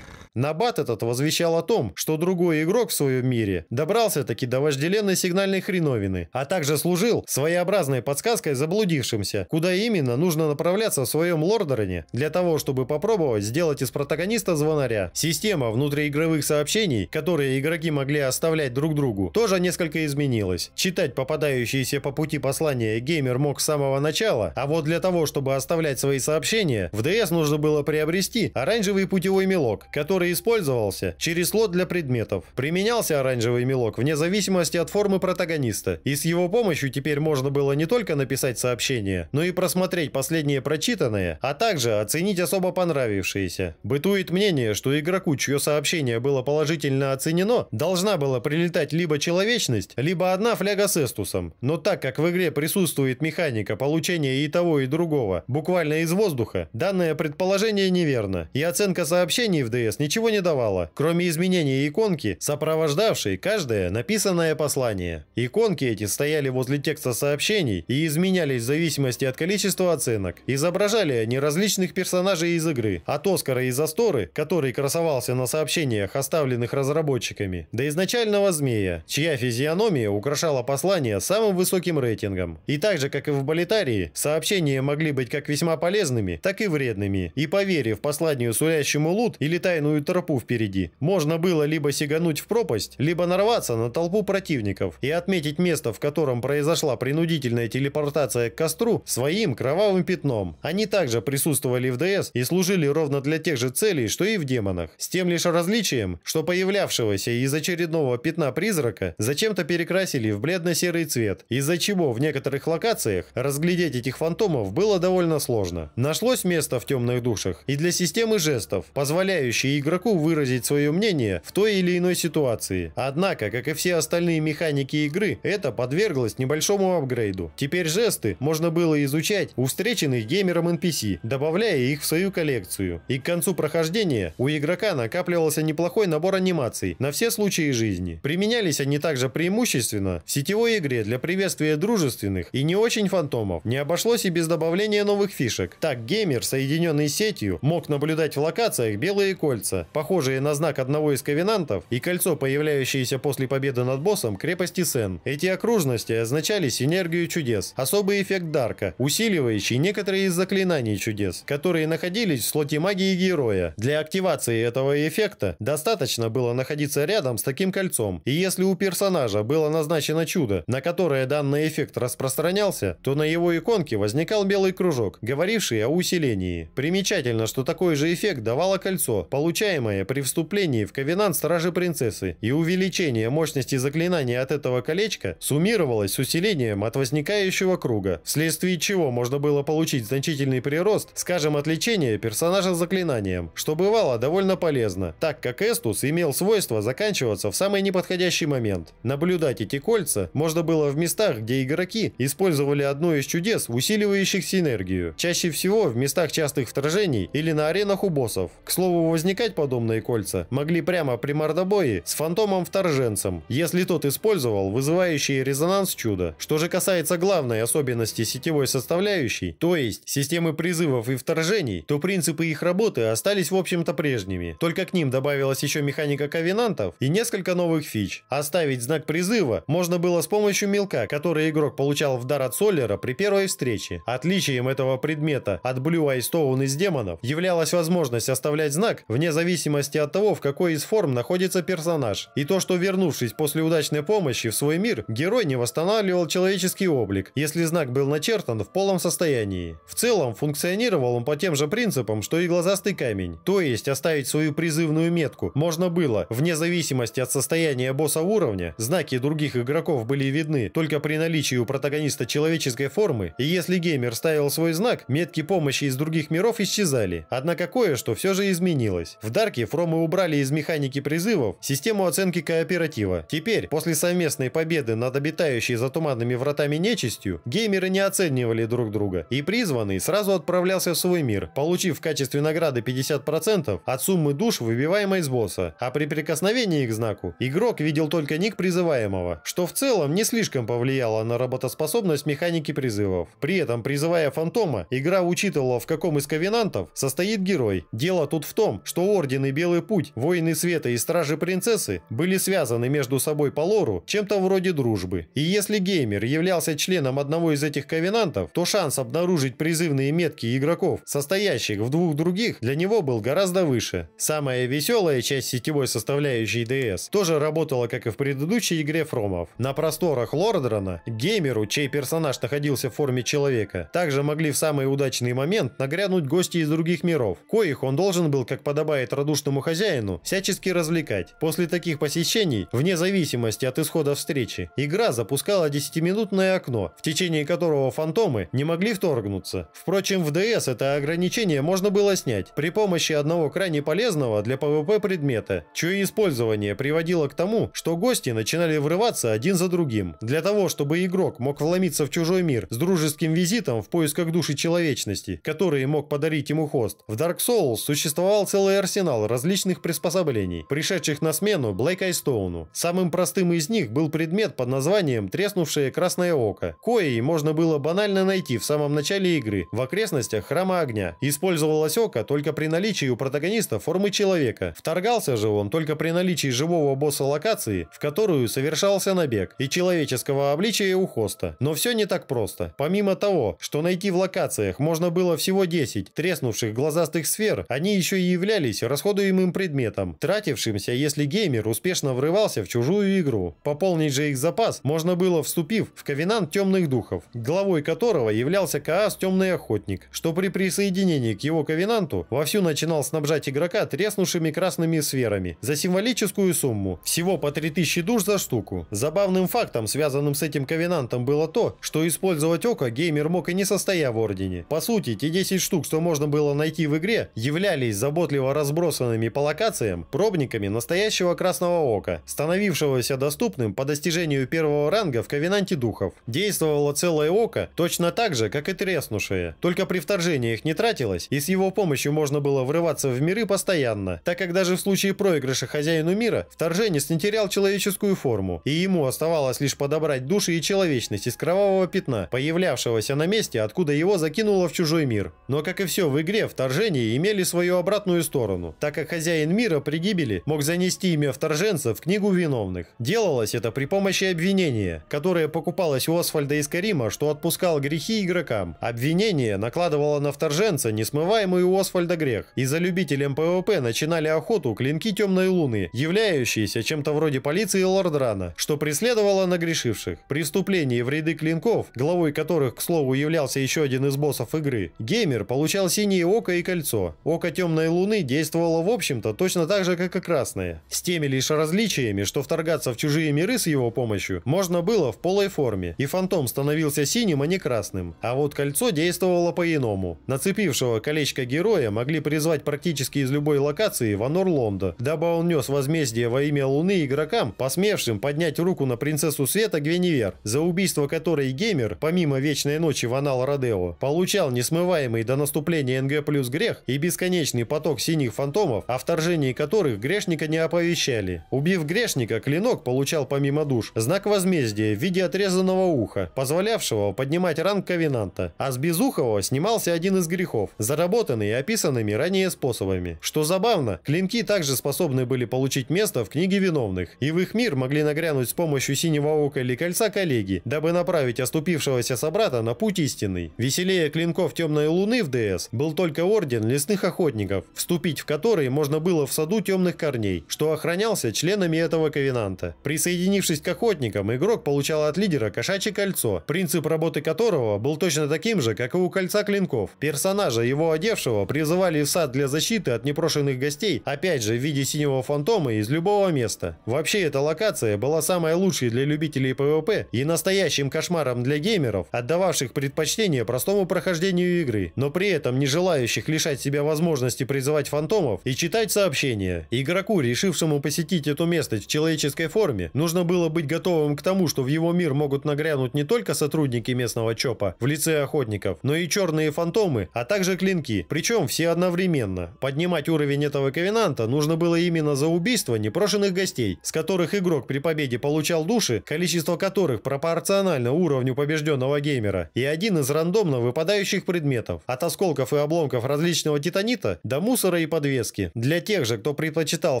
Набат этот возвещал о том, что другой игрок в своем мире добрался таки до вожделенной сигнальной хреновины, а также служил своеобразной подсказкой заблудившимся, куда именно нужно направляться в своем лордеране для того, чтобы попробовать сделать из протагониста звонаря. Система внутриигровых сообщений, которые игроки могли оставлять друг другу, тоже несколько изменилась. Читать попадающиеся по пути послания геймер мог с самого начала, а вот для того, чтобы оставлять свои сообщения, в DS нужно было приобрести оранжевый путевой мелок, который использовался через слот для предметов. Применялся оранжевый мелок вне зависимости от формы протагониста, и с его помощью теперь можно было не только написать сообщение, но и просмотреть последние прочитанные, а также оценить особо понравившиеся. Бытует мнение, что игроку, чье сообщение было положительно оценено, должна была прилетать либо человечность, либо одна фляга с эстусом. Но так как в игре присутствует механика получения и того, и другого, буквально из воздуха, данное предположение неверно, и оценка сообщений в ДС ничего ничего не давала, кроме изменения иконки, сопровождавшей каждое написанное послание. Иконки эти стояли возле текста сообщений и изменялись в зависимости от количества оценок. Изображали они различных персонажей из игры, от Оскара из Асторы, который красовался на сообщениях, оставленных разработчиками, до изначального змея, чья физиономия украшала послание самым высоким рейтингом. И так же, как и в Болитарии, сообщения могли быть как весьма полезными, так и вредными. И поверив вере в посланию сулящему лут или тайную узкую тропу впереди. Можно было либо сигануть в пропасть, либо нарваться на толпу противников и отметить место, в котором произошла принудительная телепортация к костру, своим кровавым пятном. Они также присутствовали в ДС и служили ровно для тех же целей, что и в демонах. С тем лишь различием, что появлявшегося из очередного пятна призрака зачем-то перекрасили в бледно-серый цвет, из-за чего в некоторых локациях разглядеть этих фантомов было довольно сложно. Нашлось место в темных душах и для системы жестов, позволяющей игру игроку выразить свое мнение в той или иной ситуации. Однако, как и все остальные механики игры, это подверглось небольшому апгрейду. Теперь жесты можно было изучать у встреченных геймером NPC, добавляя их в свою коллекцию. И к концу прохождения у игрока накапливался неплохой набор анимаций на все случаи жизни. Применялись они также преимущественно в сетевой игре для приветствия дружественных и не очень фантомов. Не обошлось и без добавления новых фишек. Так геймер, соединенный сетью, мог наблюдать в локациях белые кольца, колеса, похожие на знак одного из ковенантов, и кольцо, появляющееся после победы над боссом, крепости Сен. Эти окружности означали синергию чудес, особый эффект Дарка, усиливающий некоторые из заклинаний чудес, которые находились в слоте магии героя. Для активации этого эффекта достаточно было находиться рядом с таким кольцом, и если у персонажа было назначено чудо, на которое данный эффект распространялся, то на его иконке возникал белый кружок, говоривший о усилении. Примечательно, что такой же эффект давало кольцо, получая получаемое при вступлении в Ковенант Стражи Принцессы и увеличение мощности заклинания от этого колечка суммировалось с усилением от возникающего круга, вследствие чего можно было получить значительный прирост, скажем, от лечения персонажа заклинанием, что бывало довольно полезно, так как Эстус имел свойство заканчиваться в самый неподходящий момент. Наблюдать эти кольца можно было в местах, где игроки использовали одно из чудес, усиливающих синергию, чаще всего в местах частых вторжений или на аренах у боссов. К слову, возникать подобные кольца могли прямо при мордобое с фантомом-вторженцем, если тот использовал вызывающие резонанс чудо. Что же касается главной особенности сетевой составляющей, то есть системы призывов и вторжений, то принципы их работы остались в общем-то прежними, только к ним добавилась еще механика ковенантов и несколько новых фич. Оставить знак призыва можно было с помощью мелка, который игрок получал в дар от Солера при первой встрече. Отличием этого предмета от Blue Eye Stone из демонов являлась возможность оставлять знак вне зависимости зависимости от того, в какой из форм находится персонаж. И то, что вернувшись после удачной помощи в свой мир, герой не восстанавливал человеческий облик, если знак был начертан в полном состоянии. В целом, функционировал он по тем же принципам, что и глазастый камень. То есть, оставить свою призывную метку можно было, вне зависимости от состояния босса уровня, знаки других игроков были видны только при наличии у протагониста человеческой формы, и если геймер ставил свой знак, метки помощи из других миров исчезали. Однако кое-что все же изменилось. В подарки Фромы убрали из механики призывов систему оценки кооператива. Теперь, после совместной победы над обитающей за туманными вратами нечистью, геймеры не оценивали друг друга, и призванный сразу отправлялся в свой мир, получив в качестве награды 50% от суммы душ, выбиваемой с босса, а при прикосновении к знаку игрок видел только ник призываемого, что в целом не слишком повлияло на работоспособность механики призывов. При этом, призывая фантома, игра учитывала, в каком из ковенантов состоит герой. Дело тут в том, что орден Орден и Белый Путь, Воины Света и Стражи Принцессы были связаны между собой по лору чем-то вроде дружбы. И если геймер являлся членом одного из этих ковенантов, то шанс обнаружить призывные метки игроков, состоящих в двух других, для него был гораздо выше. Самая веселая часть сетевой составляющей DS тоже работала, как и в предыдущей игре Фромов. На просторах Лордрана геймеру, чей персонаж находился в форме человека, также могли в самый удачный момент нагрянуть гости из других миров, коих он должен был, как подобает помогает радушному хозяину всячески развлекать. После таких посещений, вне зависимости от исхода встречи, игра запускала 10-минутное окно, в течение которого фантомы не могли вторгнуться. Впрочем, в ДС это ограничение можно было снять при помощи одного крайне полезного для ПВП предмета, чье использование приводило к тому, что гости начинали врываться один за другим. Для того, чтобы игрок мог вломиться в чужой мир с дружеским визитом в поисках души человечности, который мог подарить ему хост, в Dark Souls существовал целый арсенал арсенал различных приспособлений, пришедших на смену Блэк Айстоуну. Самым простым из них был предмет под названием «Треснувшее красное око», коей можно было банально найти в самом начале игры, в окрестностях Храма Огня. Использовалось око только при наличии у протагониста формы человека. Вторгался же он только при наличии живого босса локации, в которую совершался набег, и человеческого обличия у хоста. Но все не так просто. Помимо того, что найти в локациях можно было всего 10 треснувших глазастых сфер, они еще и являлись расходуемым предметам, тратившимся, если геймер успешно врывался в чужую игру. Пополнить же их запас можно было, вступив в Ковенант Темных Духов, главой которого являлся Каас Темный Охотник, что при присоединении к его Ковенанту вовсю начинал снабжать игрока треснувшими красными сферами за символическую сумму, всего по 3000 душ за штуку. Забавным фактом, связанным с этим Ковенантом, было то, что использовать око геймер мог и не состоя в Ордене. По сути, те 10 штук, что можно было найти в игре, являлись заботливо разборными разбросанными по локациям пробниками настоящего Красного Ока, становившегося доступным по достижению первого ранга в Ковенанте Духов. Действовало целое Око точно так же, как и треснувшее, только при вторжении их не тратилось, и с его помощью можно было врываться в миры постоянно, так как даже в случае проигрыша хозяину мира вторженец не терял человеческую форму, и ему оставалось лишь подобрать души и человечность из кровавого пятна, появлявшегося на месте, откуда его закинуло в чужой мир. Но как и все в игре, вторжения имели свою обратную сторону. Романову, так как хозяин мира при гибели мог занести имя вторженца в книгу виновных. Делалось это при помощи обвинения, которое покупалось у Освальда из Карима, что отпускал грехи игрокам. Обвинение накладывало на вторженца несмываемый у Освальда грех, и за любителем ПВП начинали охоту клинки Темной Луны, являющиеся чем-то вроде полиции Лордрана, что преследовало нагрешивших. При вступлении в ряды клинков, главой которых, к слову, являлся еще один из боссов игры, геймер получал синее око и кольцо. Око Темной Луны действовало действовала, в общем-то, точно так же, как и красная, с теми лишь различиями, что вторгаться в чужие миры с его помощью можно было в полой форме, и фантом становился синим, а не красным. А вот кольцо действовало по-иному. Нацепившего колечко героя могли призвать практически из любой локации Ванор Лонда, дабы он нес возмездие во имя Луны игрокам, посмевшим поднять руку на принцессу Света Гвиневер, за убийство которой геймер, помимо Вечной Ночи в Анал Родео, получал несмываемый до наступления НГ плюс грех и бесконечный поток синих фантомов фантомов, о вторжении которых грешника не оповещали. Убив грешника, клинок получал помимо душ знак возмездия в виде отрезанного уха, позволявшего поднимать ранг ковенанта, а с безухого снимался один из грехов, заработанный описанными ранее способами. Что забавно, клинки также способны были получить место в книге виновных, и в их мир могли нагрянуть с помощью синего ока или кольца коллеги, дабы направить оступившегося собрата на путь истинный. Веселее клинков темной луны в ДС был только орден лесных охотников, вступить в который который можно было в саду темных корней, что охранялся членами этого ковенанта. Присоединившись к охотникам, игрок получал от лидера кошачье кольцо, принцип работы которого был точно таким же, как и у кольца клинков. Персонажа, его одевшего, призывали в сад для защиты от непрошенных гостей, опять же в виде синего фантома из любого места. Вообще эта локация была самой лучшей для любителей ПВП и настоящим кошмаром для геймеров, отдававших предпочтение простому прохождению игры, но при этом не желающих лишать себя возможности призывать фантома гномов и читать сообщения. Игроку, решившему посетить это место в человеческой форме, нужно было быть готовым к тому, что в его мир могут нагрянуть не только сотрудники местного ЧОПа в лице охотников, но и черные фантомы, а также клинки, причем все одновременно. Поднимать уровень этого ковенанта нужно было именно за убийство непрошенных гостей, с которых игрок при победе получал души, количество которых пропорционально уровню побежденного геймера, и один из рандомно выпадающих предметов, от осколков и обломков различного титанита до мусора и подвески подвески. Для тех же, кто предпочитал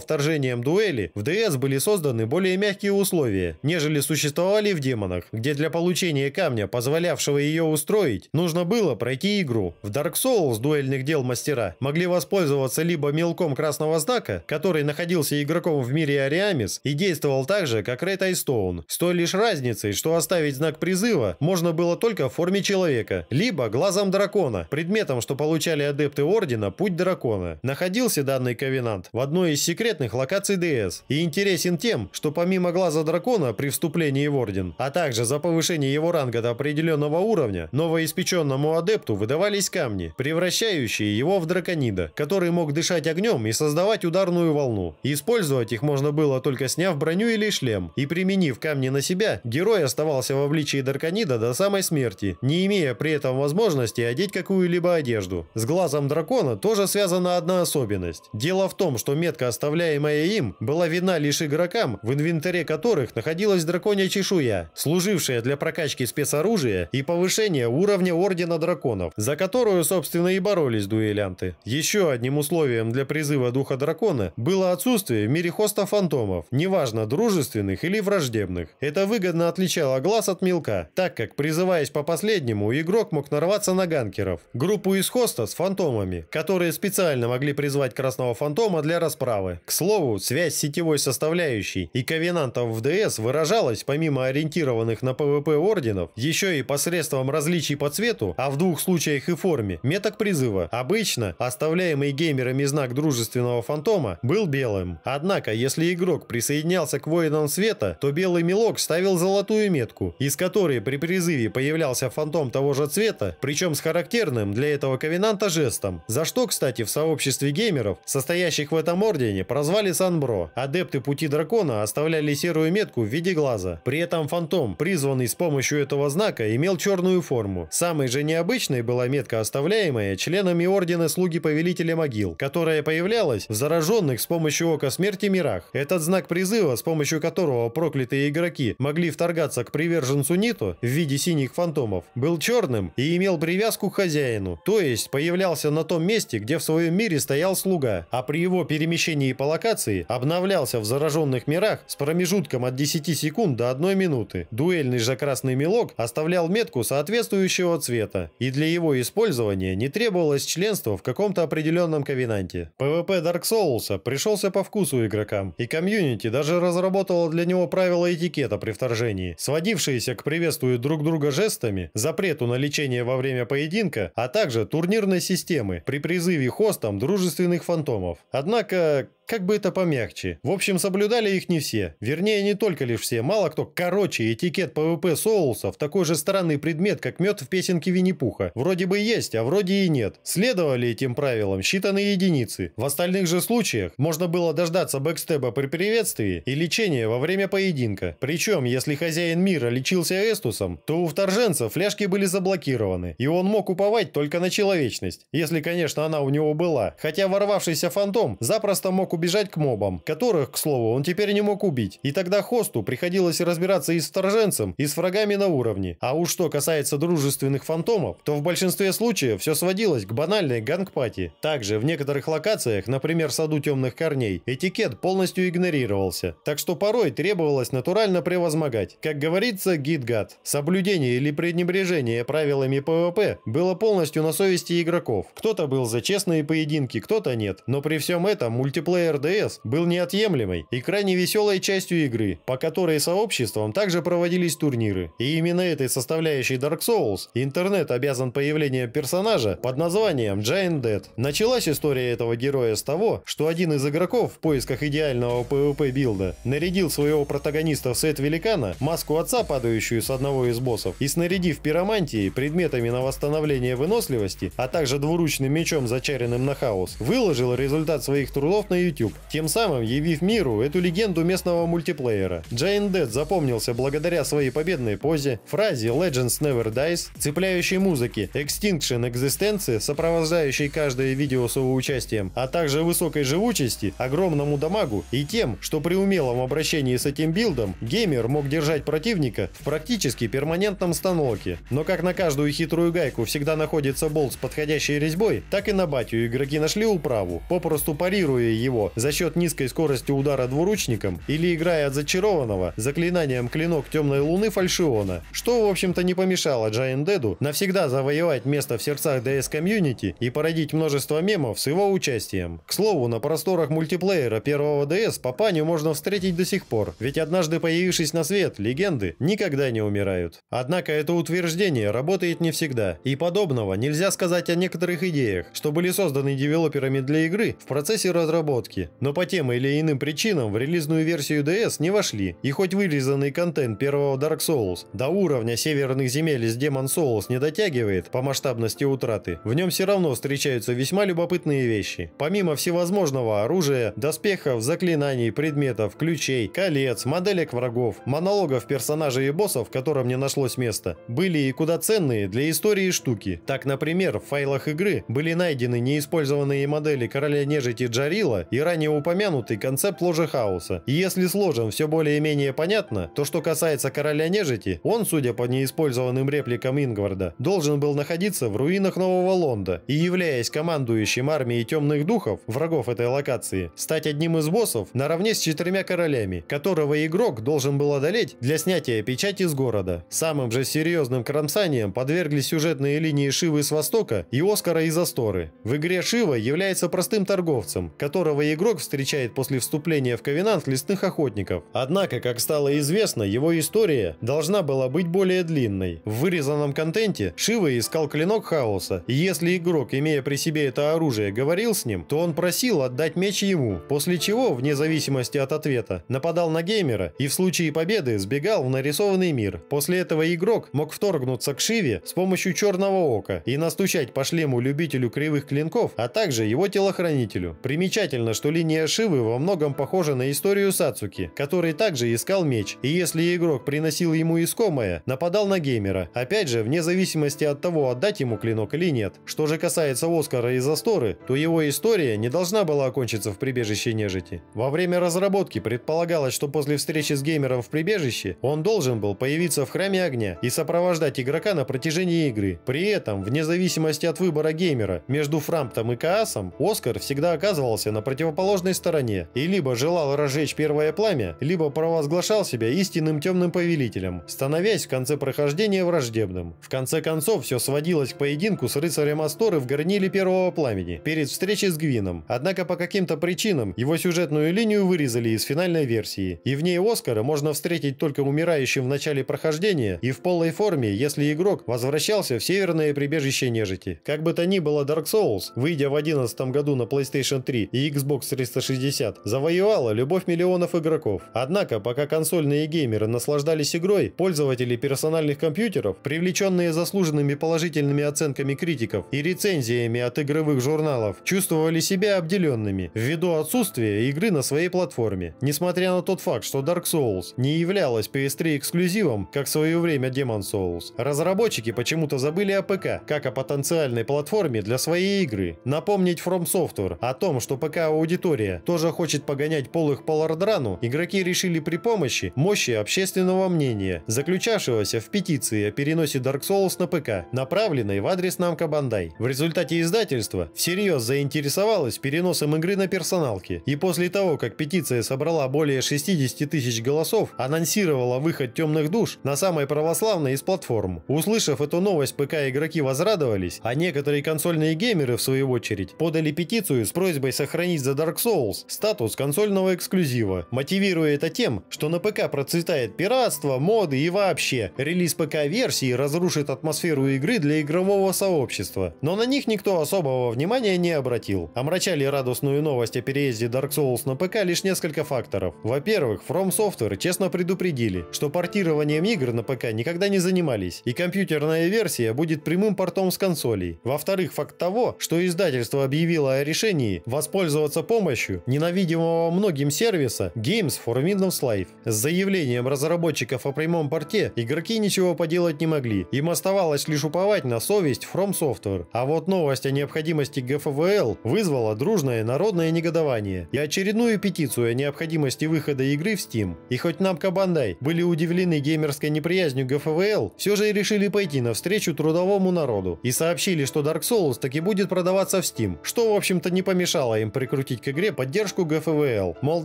вторжением дуэли, в ДС были созданы более мягкие условия, нежели существовали в демонах, где для получения камня, позволявшего ее устроить, нужно было пройти игру. В Dark Souls дуэльных дел мастера могли воспользоваться либо мелком красного знака, который находился игроком в мире Ариамис и действовал так же, как Рейд Айстоун, с той лишь разницей, что оставить знак призыва можно было только в форме человека, либо глазом дракона, предметом, что получали адепты Ордена Путь Дракона. Находил находился данный ковенант в одной из секретных локаций ДС и интересен тем, что помимо глаза дракона при вступлении в орден, а также за повышение его ранга до определенного уровня, новоиспеченному адепту выдавались камни, превращающие его в драконида, который мог дышать огнем и создавать ударную волну. Использовать их можно было только сняв броню или шлем, и применив камни на себя, герой оставался в обличии драконида до самой смерти, не имея при этом возможности одеть какую-либо одежду. С глазом дракона тоже связана одна особенность особенность. Дело в том, что метка, оставляемая им, была видна лишь игрокам, в инвентаре которых находилась драконья чешуя, служившая для прокачки спецоружия и повышения уровня Ордена Драконов, за которую, собственно, и боролись дуэлянты. Еще одним условием для призыва Духа Дракона было отсутствие в мире хоста фантомов, неважно, дружественных или враждебных. Это выгодно отличало глаз от мелка, так как, призываясь по последнему, игрок мог нарваться на ганкеров, группу из хоста с фантомами, которые специально могли призывать призвать Красного Фантома для расправы. К слову, связь сетевой составляющей и ковенантов в ДС выражалась, помимо ориентированных на ПВП орденов, еще и посредством различий по цвету, а в двух случаях и форме, меток призыва. Обычно оставляемый геймерами знак дружественного фантома был белым. Однако, если игрок присоединялся к воинам света, то белый мелок ставил золотую метку, из которой при призыве появлялся фантом того же цвета, причем с характерным для этого ковенанта жестом, за что, кстати, в сообществе геймеров Кемеров, состоящих в этом ордене, прозвали Санбро. Адепты Пути Дракона оставляли серую метку в виде глаза. При этом фантом, призванный с помощью этого знака, имел черную форму. Самой же необычной была метка, оставляемая членами ордена Слуги Повелителя Могил, которая появлялась в зараженных с помощью Ока Смерти мирах. Этот знак призыва, с помощью которого проклятые игроки могли вторгаться к приверженцу Ниту в виде синих фантомов, был черным и имел привязку к хозяину, то есть появлялся на том месте, где в своем мире стоял слуга, а при его перемещении по локации обновлялся в зараженных мирах с промежутком от 10 секунд до 1 минуты. Дуэльный же красный мелок оставлял метку соответствующего цвета, и для его использования не требовалось членство в каком-то определенном ковенанте. PvP Dark Souls пришелся по вкусу игрокам, и комьюнити даже разработало для него правила этикета при вторжении, сводившиеся к приветствию друг друга жестами, запрету на лечение во время поединка, а также турнирной системы при призыве хостам дружественных костяных фантомов. Однако, как бы это помягче. В общем, соблюдали их не все. Вернее, не только лишь все. Мало кто. Короче, этикет ПВП соусов – такой же странный предмет, как мед в песенке Винни-Пуха. Вроде бы есть, а вроде и нет. Следовали этим правилам считанные единицы. В остальных же случаях можно было дождаться бэкстеба при приветствии и лечения во время поединка. Причем, если хозяин мира лечился эстусом, то у вторженца фляжки были заблокированы, и он мог уповать только на человечность. Если, конечно, она у него была. Хотя ворвавшийся фантом запросто мог убежать к мобам, которых, к слову, он теперь не мог убить. И тогда Хосту приходилось разбираться и с вторженцем, и с врагами на уровне. А уж что касается дружественных фантомов, то в большинстве случаев все сводилось к банальной гангпати. Также в некоторых локациях, например, в саду темных корней, этикет полностью игнорировался. Так что порой требовалось натурально превозмогать. Как говорится, гид-гад. Соблюдение или пренебрежение правилами ПВП было полностью на совести игроков. Кто-то был за честные поединки, кто-то нет. Но при всем этом мультиплеер РДС был неотъемлемой и крайне веселой частью игры, по которой сообществом также проводились турниры. И именно этой составляющей Dark Souls интернет обязан появлением персонажа под названием Giant Dead. Началась история этого героя с того, что один из игроков в поисках идеального PvP билда нарядил своего протагониста в сет великана, маску отца, падающую с одного из боссов, и снарядив пиромантии предметами на восстановление выносливости, а также двуручным мечом, зачаренным на хаос, выложил результат своих трудов на YouTube YouTube, тем самым явив миру эту легенду местного мультиплеера. Джейн Дед запомнился благодаря своей победной позе, фразе Legends Never Dies, цепляющей музыке, Extinction Existence, сопровождающей каждое видео соучастием, а также высокой живучести, огромному дамагу и тем, что при умелом обращении с этим билдом геймер мог держать противника в практически перманентном станлоке. Но как на каждую хитрую гайку всегда находится болт с подходящей резьбой, так и на батю игроки нашли управу, попросту парируя его него за счет низкой скорости удара двуручником или играя от зачарованного заклинанием клинок темной луны фальшиона, что в общем-то не помешало Giant Dead'у навсегда завоевать место в сердцах DS комьюнити и породить множество мемов с его участием. К слову, на просторах мультиплеера первого DS Папаню можно встретить до сих пор, ведь однажды появившись на свет, легенды никогда не умирают. Однако это утверждение работает не всегда, и подобного нельзя сказать о некоторых идеях, что были созданы девелоперами для игры в процессе разработки разработки, но по тем или иным причинам в релизную версию DS не вошли, и хоть вырезанный контент первого Dark Souls до уровня северных земель из Demon Souls не дотягивает по масштабности утраты, в нем все равно встречаются весьма любопытные вещи. Помимо всевозможного оружия, доспехов, заклинаний, предметов, ключей, колец, моделек врагов, монологов персонажей и боссов, которым не нашлось места, были и куда ценные для истории штуки. Так, например, в файлах игры были найдены неиспользованные модели короля нежити Джарила и и ранее упомянутый концепт ложи хаоса. И если сложен все более-менее понятно, то что касается короля нежити, он, судя по неиспользованным репликам Ингварда, должен был находиться в руинах Нового Лонда и, являясь командующим армией темных духов, врагов этой локации, стать одним из боссов наравне с четырьмя королями, которого игрок должен был одолеть для снятия печати с города. Самым же серьезным кромсанием подвергли сюжетные линии Шивы с Востока и Оскара из Асторы. В игре Шива является простым торговцем, которого которой игрок встречает после вступления в Ковенант лесных охотников. Однако, как стало известно, его история должна была быть более длинной. В вырезанном контенте Шива искал клинок хаоса, и если игрок, имея при себе это оружие, говорил с ним, то он просил отдать меч ему, после чего, вне зависимости от ответа, нападал на геймера и в случае победы сбегал в нарисованный мир. После этого игрок мог вторгнуться к Шиве с помощью черного ока и настучать по шлему любителю кривых клинков, а также его телохранителю. Примечательно, что линия Шивы во многом похожа на историю Сацуки, который также искал меч, и если игрок приносил ему искомое, нападал на геймера, опять же, вне зависимости от того, отдать ему клинок или нет. Что же касается Оскара и Засторы, то его история не должна была окончиться в прибежище нежити. Во время разработки предполагалось, что после встречи с геймером в прибежище он должен был появиться в храме огня и сопровождать игрока на протяжении игры. При этом, вне зависимости от выбора геймера, между Фрамптом и Каасом Оскар всегда оказывался на противоположном противоположной стороне и либо желал разжечь первое пламя, либо провозглашал себя истинным темным повелителем, становясь в конце прохождения враждебным. В конце концов, все сводилось к поединку с рыцарем Асторы в горниле первого пламени перед встречей с Гвином. Однако по каким-то причинам его сюжетную линию вырезали из финальной версии, и в ней Оскара можно встретить только умирающим в начале прохождения и в полной форме, если игрок возвращался в северное прибежище нежити. Как бы то ни было Dark Souls, выйдя в 2011 году на PlayStation 3 и Xbox Xbox 360 завоевала любовь миллионов игроков. Однако, пока консольные геймеры наслаждались игрой, пользователи персональных компьютеров, привлеченные заслуженными положительными оценками критиков и рецензиями от игровых журналов, чувствовали себя обделенными ввиду отсутствия игры на своей платформе. Несмотря на тот факт, что Dark Souls не являлась PS3 эксклюзивом, как в свое время Demon Souls, разработчики почему-то забыли о ПК, как о потенциальной платформе для своей игры. Напомнить From Software о том, что пк у аудитория тоже хочет погонять полых полардрану, игроки решили при помощи мощи общественного мнения, заключавшегося в петиции о переносе Dark Souls на ПК, направленной в адрес Namco Bandai, В результате издательства всерьез заинтересовалось переносом игры на персоналке, и после того, как петиция собрала более 60 тысяч голосов, анонсировала выход «Темных душ» на самой православной из платформ. Услышав эту новость, ПК игроки возрадовались, а некоторые консольные геймеры, в свою очередь, подали петицию с просьбой сохранить The Dark Souls статус консольного эксклюзива, мотивируя это тем, что на ПК процветает пиратство, моды и вообще, релиз ПК-версии разрушит атмосферу игры для игрового сообщества. Но на них никто особого внимания не обратил. Омрачали радостную новость о переезде Dark Souls на ПК лишь несколько факторов. Во-первых, From Software честно предупредили, что портированием игр на ПК никогда не занимались, и компьютерная версия будет прямым портом с консолей. Во-вторых, факт того, что издательство объявило о решении воспользоваться воспользоваться помощью ненавидимого многим сервиса Games for Windows Live. С заявлением разработчиков о прямом порте игроки ничего поделать не могли, им оставалось лишь уповать на совесть From Software. А вот новость о необходимости ГФВЛ вызвала дружное народное негодование и очередную петицию о необходимости выхода игры в Steam. И хоть нам Кабандай были удивлены геймерской неприязнью ГФВЛ, все же и решили пойти навстречу трудовому народу и сообщили, что Dark Souls таки будет продаваться в Steam, что в общем-то не помешало им прикрутить прикрутить к игре поддержку GFVL. Мол,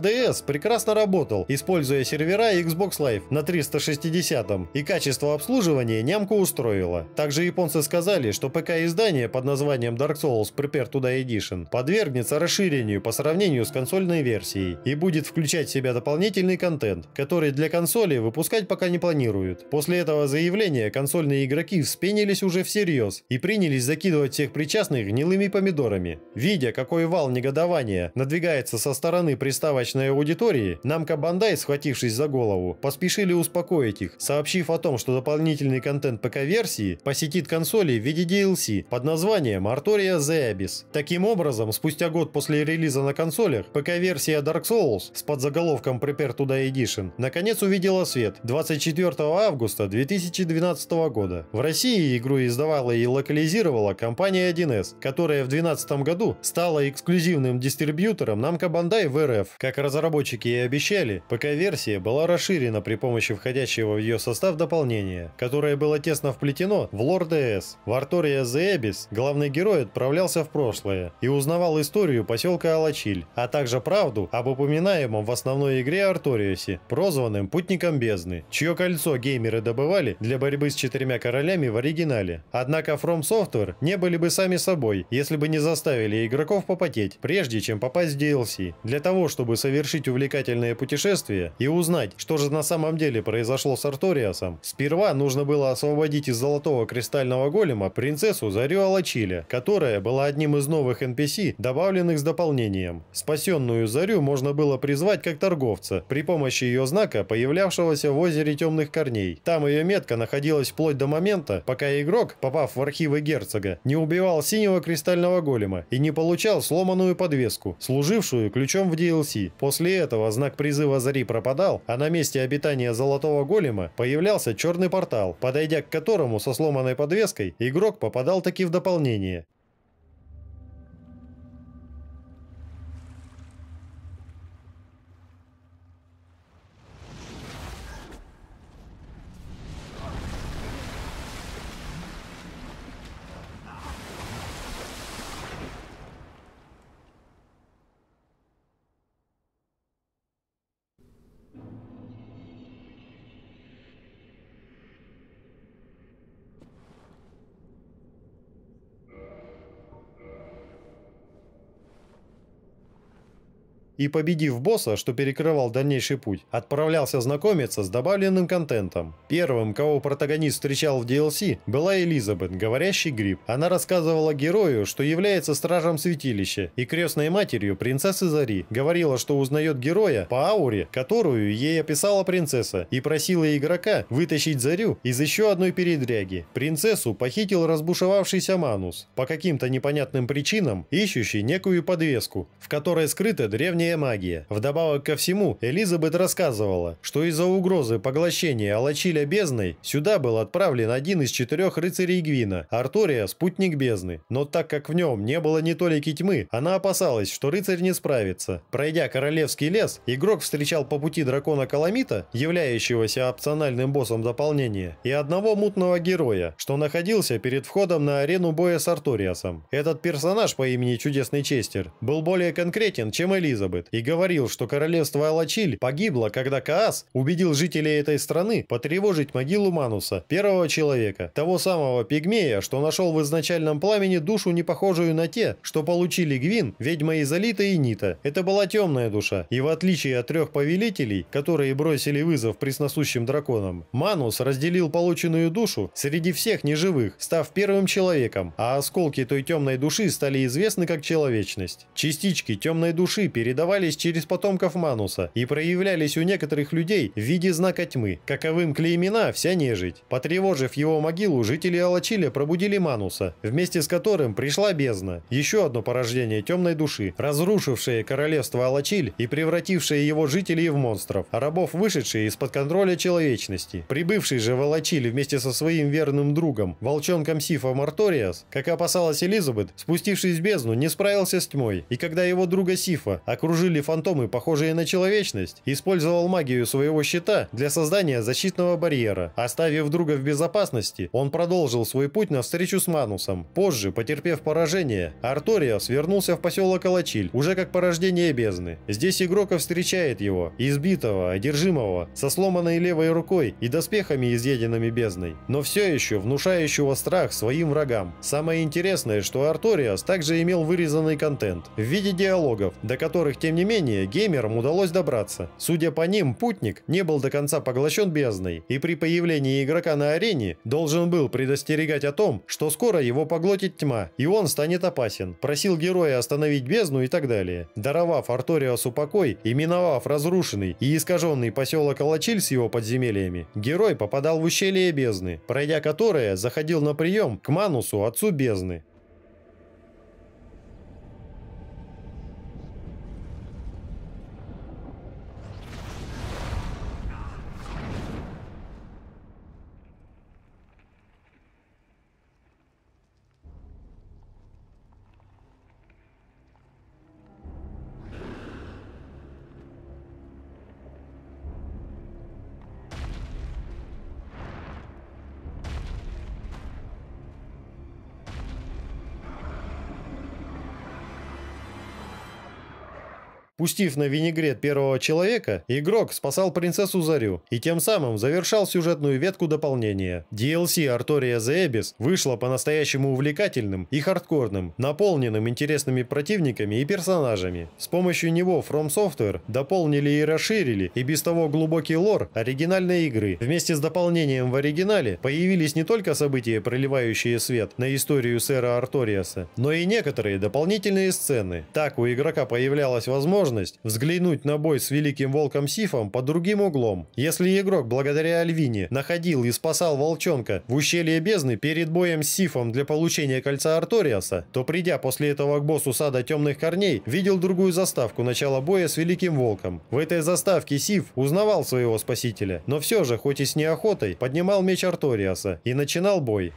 DS прекрасно работал, используя сервера Xbox Live на 360 и качество обслуживания нямку устроило. Также японцы сказали, что ПК-издание под названием Dark Souls Prepare to Die Edition подвергнется расширению по сравнению с консольной версией и будет включать в себя дополнительный контент, который для консоли выпускать пока не планируют. После этого заявления консольные игроки вспенились уже всерьез и принялись закидывать всех причастных гнилыми помидорами. Видя, какой вал негодования внимание, надвигается со стороны приставочной аудитории, Намка Бандай, схватившись за голову, поспешили успокоить их, сообщив о том, что дополнительный контент ПК-версии посетит консоли в виде DLC под названием Artoria The Abyss. Таким образом, спустя год после релиза на консолях, ПК-версия Dark Souls с подзаголовком Prepare Today Edition наконец увидела свет 24 августа 2012 года. В России игру издавала и локализировала компания 1С, которая в 2012 году стала эксклюзивным дистрибьютором дистрибьютором Namco Bandai в РФ. Как разработчики и обещали, ПК-версия была расширена при помощи входящего в ее состав дополнения, которое было тесно вплетено в лор ДС. В Артория The Abyss главный герой отправлялся в прошлое и узнавал историю поселка Алачиль, а также правду об упоминаемом в основной игре Арториусе, прозванным Путником Бездны, чье кольцо геймеры добывали для борьбы с четырьмя королями в оригинале. Однако From Software не были бы сами собой, если бы не заставили игроков попотеть, прежде чем чем попасть в DLC. Для того, чтобы совершить увлекательное путешествие и узнать, что же на самом деле произошло с Арториасом, сперва нужно было освободить из золотого кристального голема принцессу Зарю Алачиля, которая была одним из новых NPC, добавленных с дополнением. Спасенную Зарю можно было призвать как торговца при помощи ее знака, появлявшегося в озере темных корней. Там ее метка находилась вплоть до момента, пока игрок, попав в архивы герцога, не убивал синего кристального голема и не получал сломанную подвеску повозку, служившую ключом в DLC. После этого знак призыва Зари пропадал, а на месте обитания Золотого Голема появлялся черный портал, подойдя к которому со сломанной подвеской игрок попадал таки в дополнение. и, победив босса, что перекрывал дальнейший путь, отправлялся знакомиться с добавленным контентом. Первым, кого протагонист встречал в DLC, была Элизабет, говорящий гриб. Она рассказывала герою, что является стражем святилища и крестной матерью принцессы Зари. Говорила, что узнает героя по ауре, которую ей описала принцесса, и просила игрока вытащить Зарю из еще одной передряги. Принцессу похитил разбушевавшийся Манус, по каким-то непонятным причинам ищущий некую подвеску, в которой скрыта древняя древняя магия. Вдобавок ко всему, Элизабет рассказывала, что из-за угрозы поглощения Алачиля бездной сюда был отправлен один из четырех рыцарей Гвина, Артория – спутник бездны. Но так как в нем не было ни толики тьмы, она опасалась, что рыцарь не справится. Пройдя королевский лес, игрок встречал по пути дракона Каламита, являющегося опциональным боссом дополнения, и одного мутного героя, что находился перед входом на арену боя с Арториасом. Этот персонаж по имени Чудесный Честер был более конкретен, чем Элизабет, Элизабет и говорил, что королевство Алачиль погибло, когда Каас убедил жителей этой страны потревожить могилу Мануса, первого человека, того самого пигмея, что нашел в изначальном пламени душу, не похожую на те, что получили Гвин, ведьма Изолита и Нита. Это была темная душа, и в отличие от трех повелителей, которые бросили вызов пресносущим драконам, Манус разделил полученную душу среди всех неживых, став первым человеком, а осколки той темной души стали известны как человечность. Частички темной души передавали передавались через потомков Мануса и проявлялись у некоторых людей в виде знака тьмы, каковым клеймена вся нежить. Потревожив его могилу, жители Алачиля пробудили Мануса, вместе с которым пришла бездна, еще одно порождение темной души, разрушившее королевство Алачиль и превратившее его жителей в монстров, а рабов вышедшие из-под контроля человечности. Прибывший же в Алачиль вместе со своим верным другом, волчонком Сифа Марториас, как опасалась Элизабет, спустившись в бездну, не справился с тьмой, и когда его друга Сифа окружили окружили фантомы, похожие на человечность, использовал магию своего щита для создания защитного барьера. Оставив друга в безопасности, он продолжил свой путь навстречу с Манусом. Позже, потерпев поражение, Арториас вернулся в поселок Алачиль, уже как порождение бездны. Здесь Игрока встречает его, избитого, одержимого, со сломанной левой рукой и доспехами, изъеденными бездной, но все еще внушающего страх своим врагам. Самое интересное, что Арториас также имел вырезанный контент в виде диалогов, до которых тем не менее, геймерам удалось добраться. Судя по ним, путник не был до конца поглощен бездной, и при появлении игрока на арене должен был предостерегать о том, что скоро его поглотит тьма, и он станет опасен. Просил героя остановить бездну и так далее. Даровав Арториасу покой и миновав разрушенный и искаженный поселок Алачиль с его подземельями, герой попадал в ущелье бездны, пройдя которое заходил на прием к Манусу, отцу бездны. Пустив на винегрет первого человека, игрок спасал принцессу Зарю и тем самым завершал сюжетную ветку дополнения. DLC Артория The Abyss вышла по-настоящему увлекательным и хардкорным, наполненным интересными противниками и персонажами. С помощью него From Software дополнили и расширили и без того глубокий лор оригинальной игры. Вместе с дополнением в оригинале появились не только события, проливающие свет на историю сэра Арториаса, но и некоторые дополнительные сцены. Так у игрока появлялась возможность возможность взглянуть на бой с Великим Волком Сифом под другим углом. Если игрок благодаря Альвине находил и спасал Волчонка в ущелье бездны перед боем с Сифом для получения кольца Арториаса, то придя после этого к боссу сада темных корней, видел другую заставку начала боя с Великим Волком. В этой заставке Сиф узнавал своего спасителя, но все же, хоть и с неохотой, поднимал меч Арториаса и начинал бой.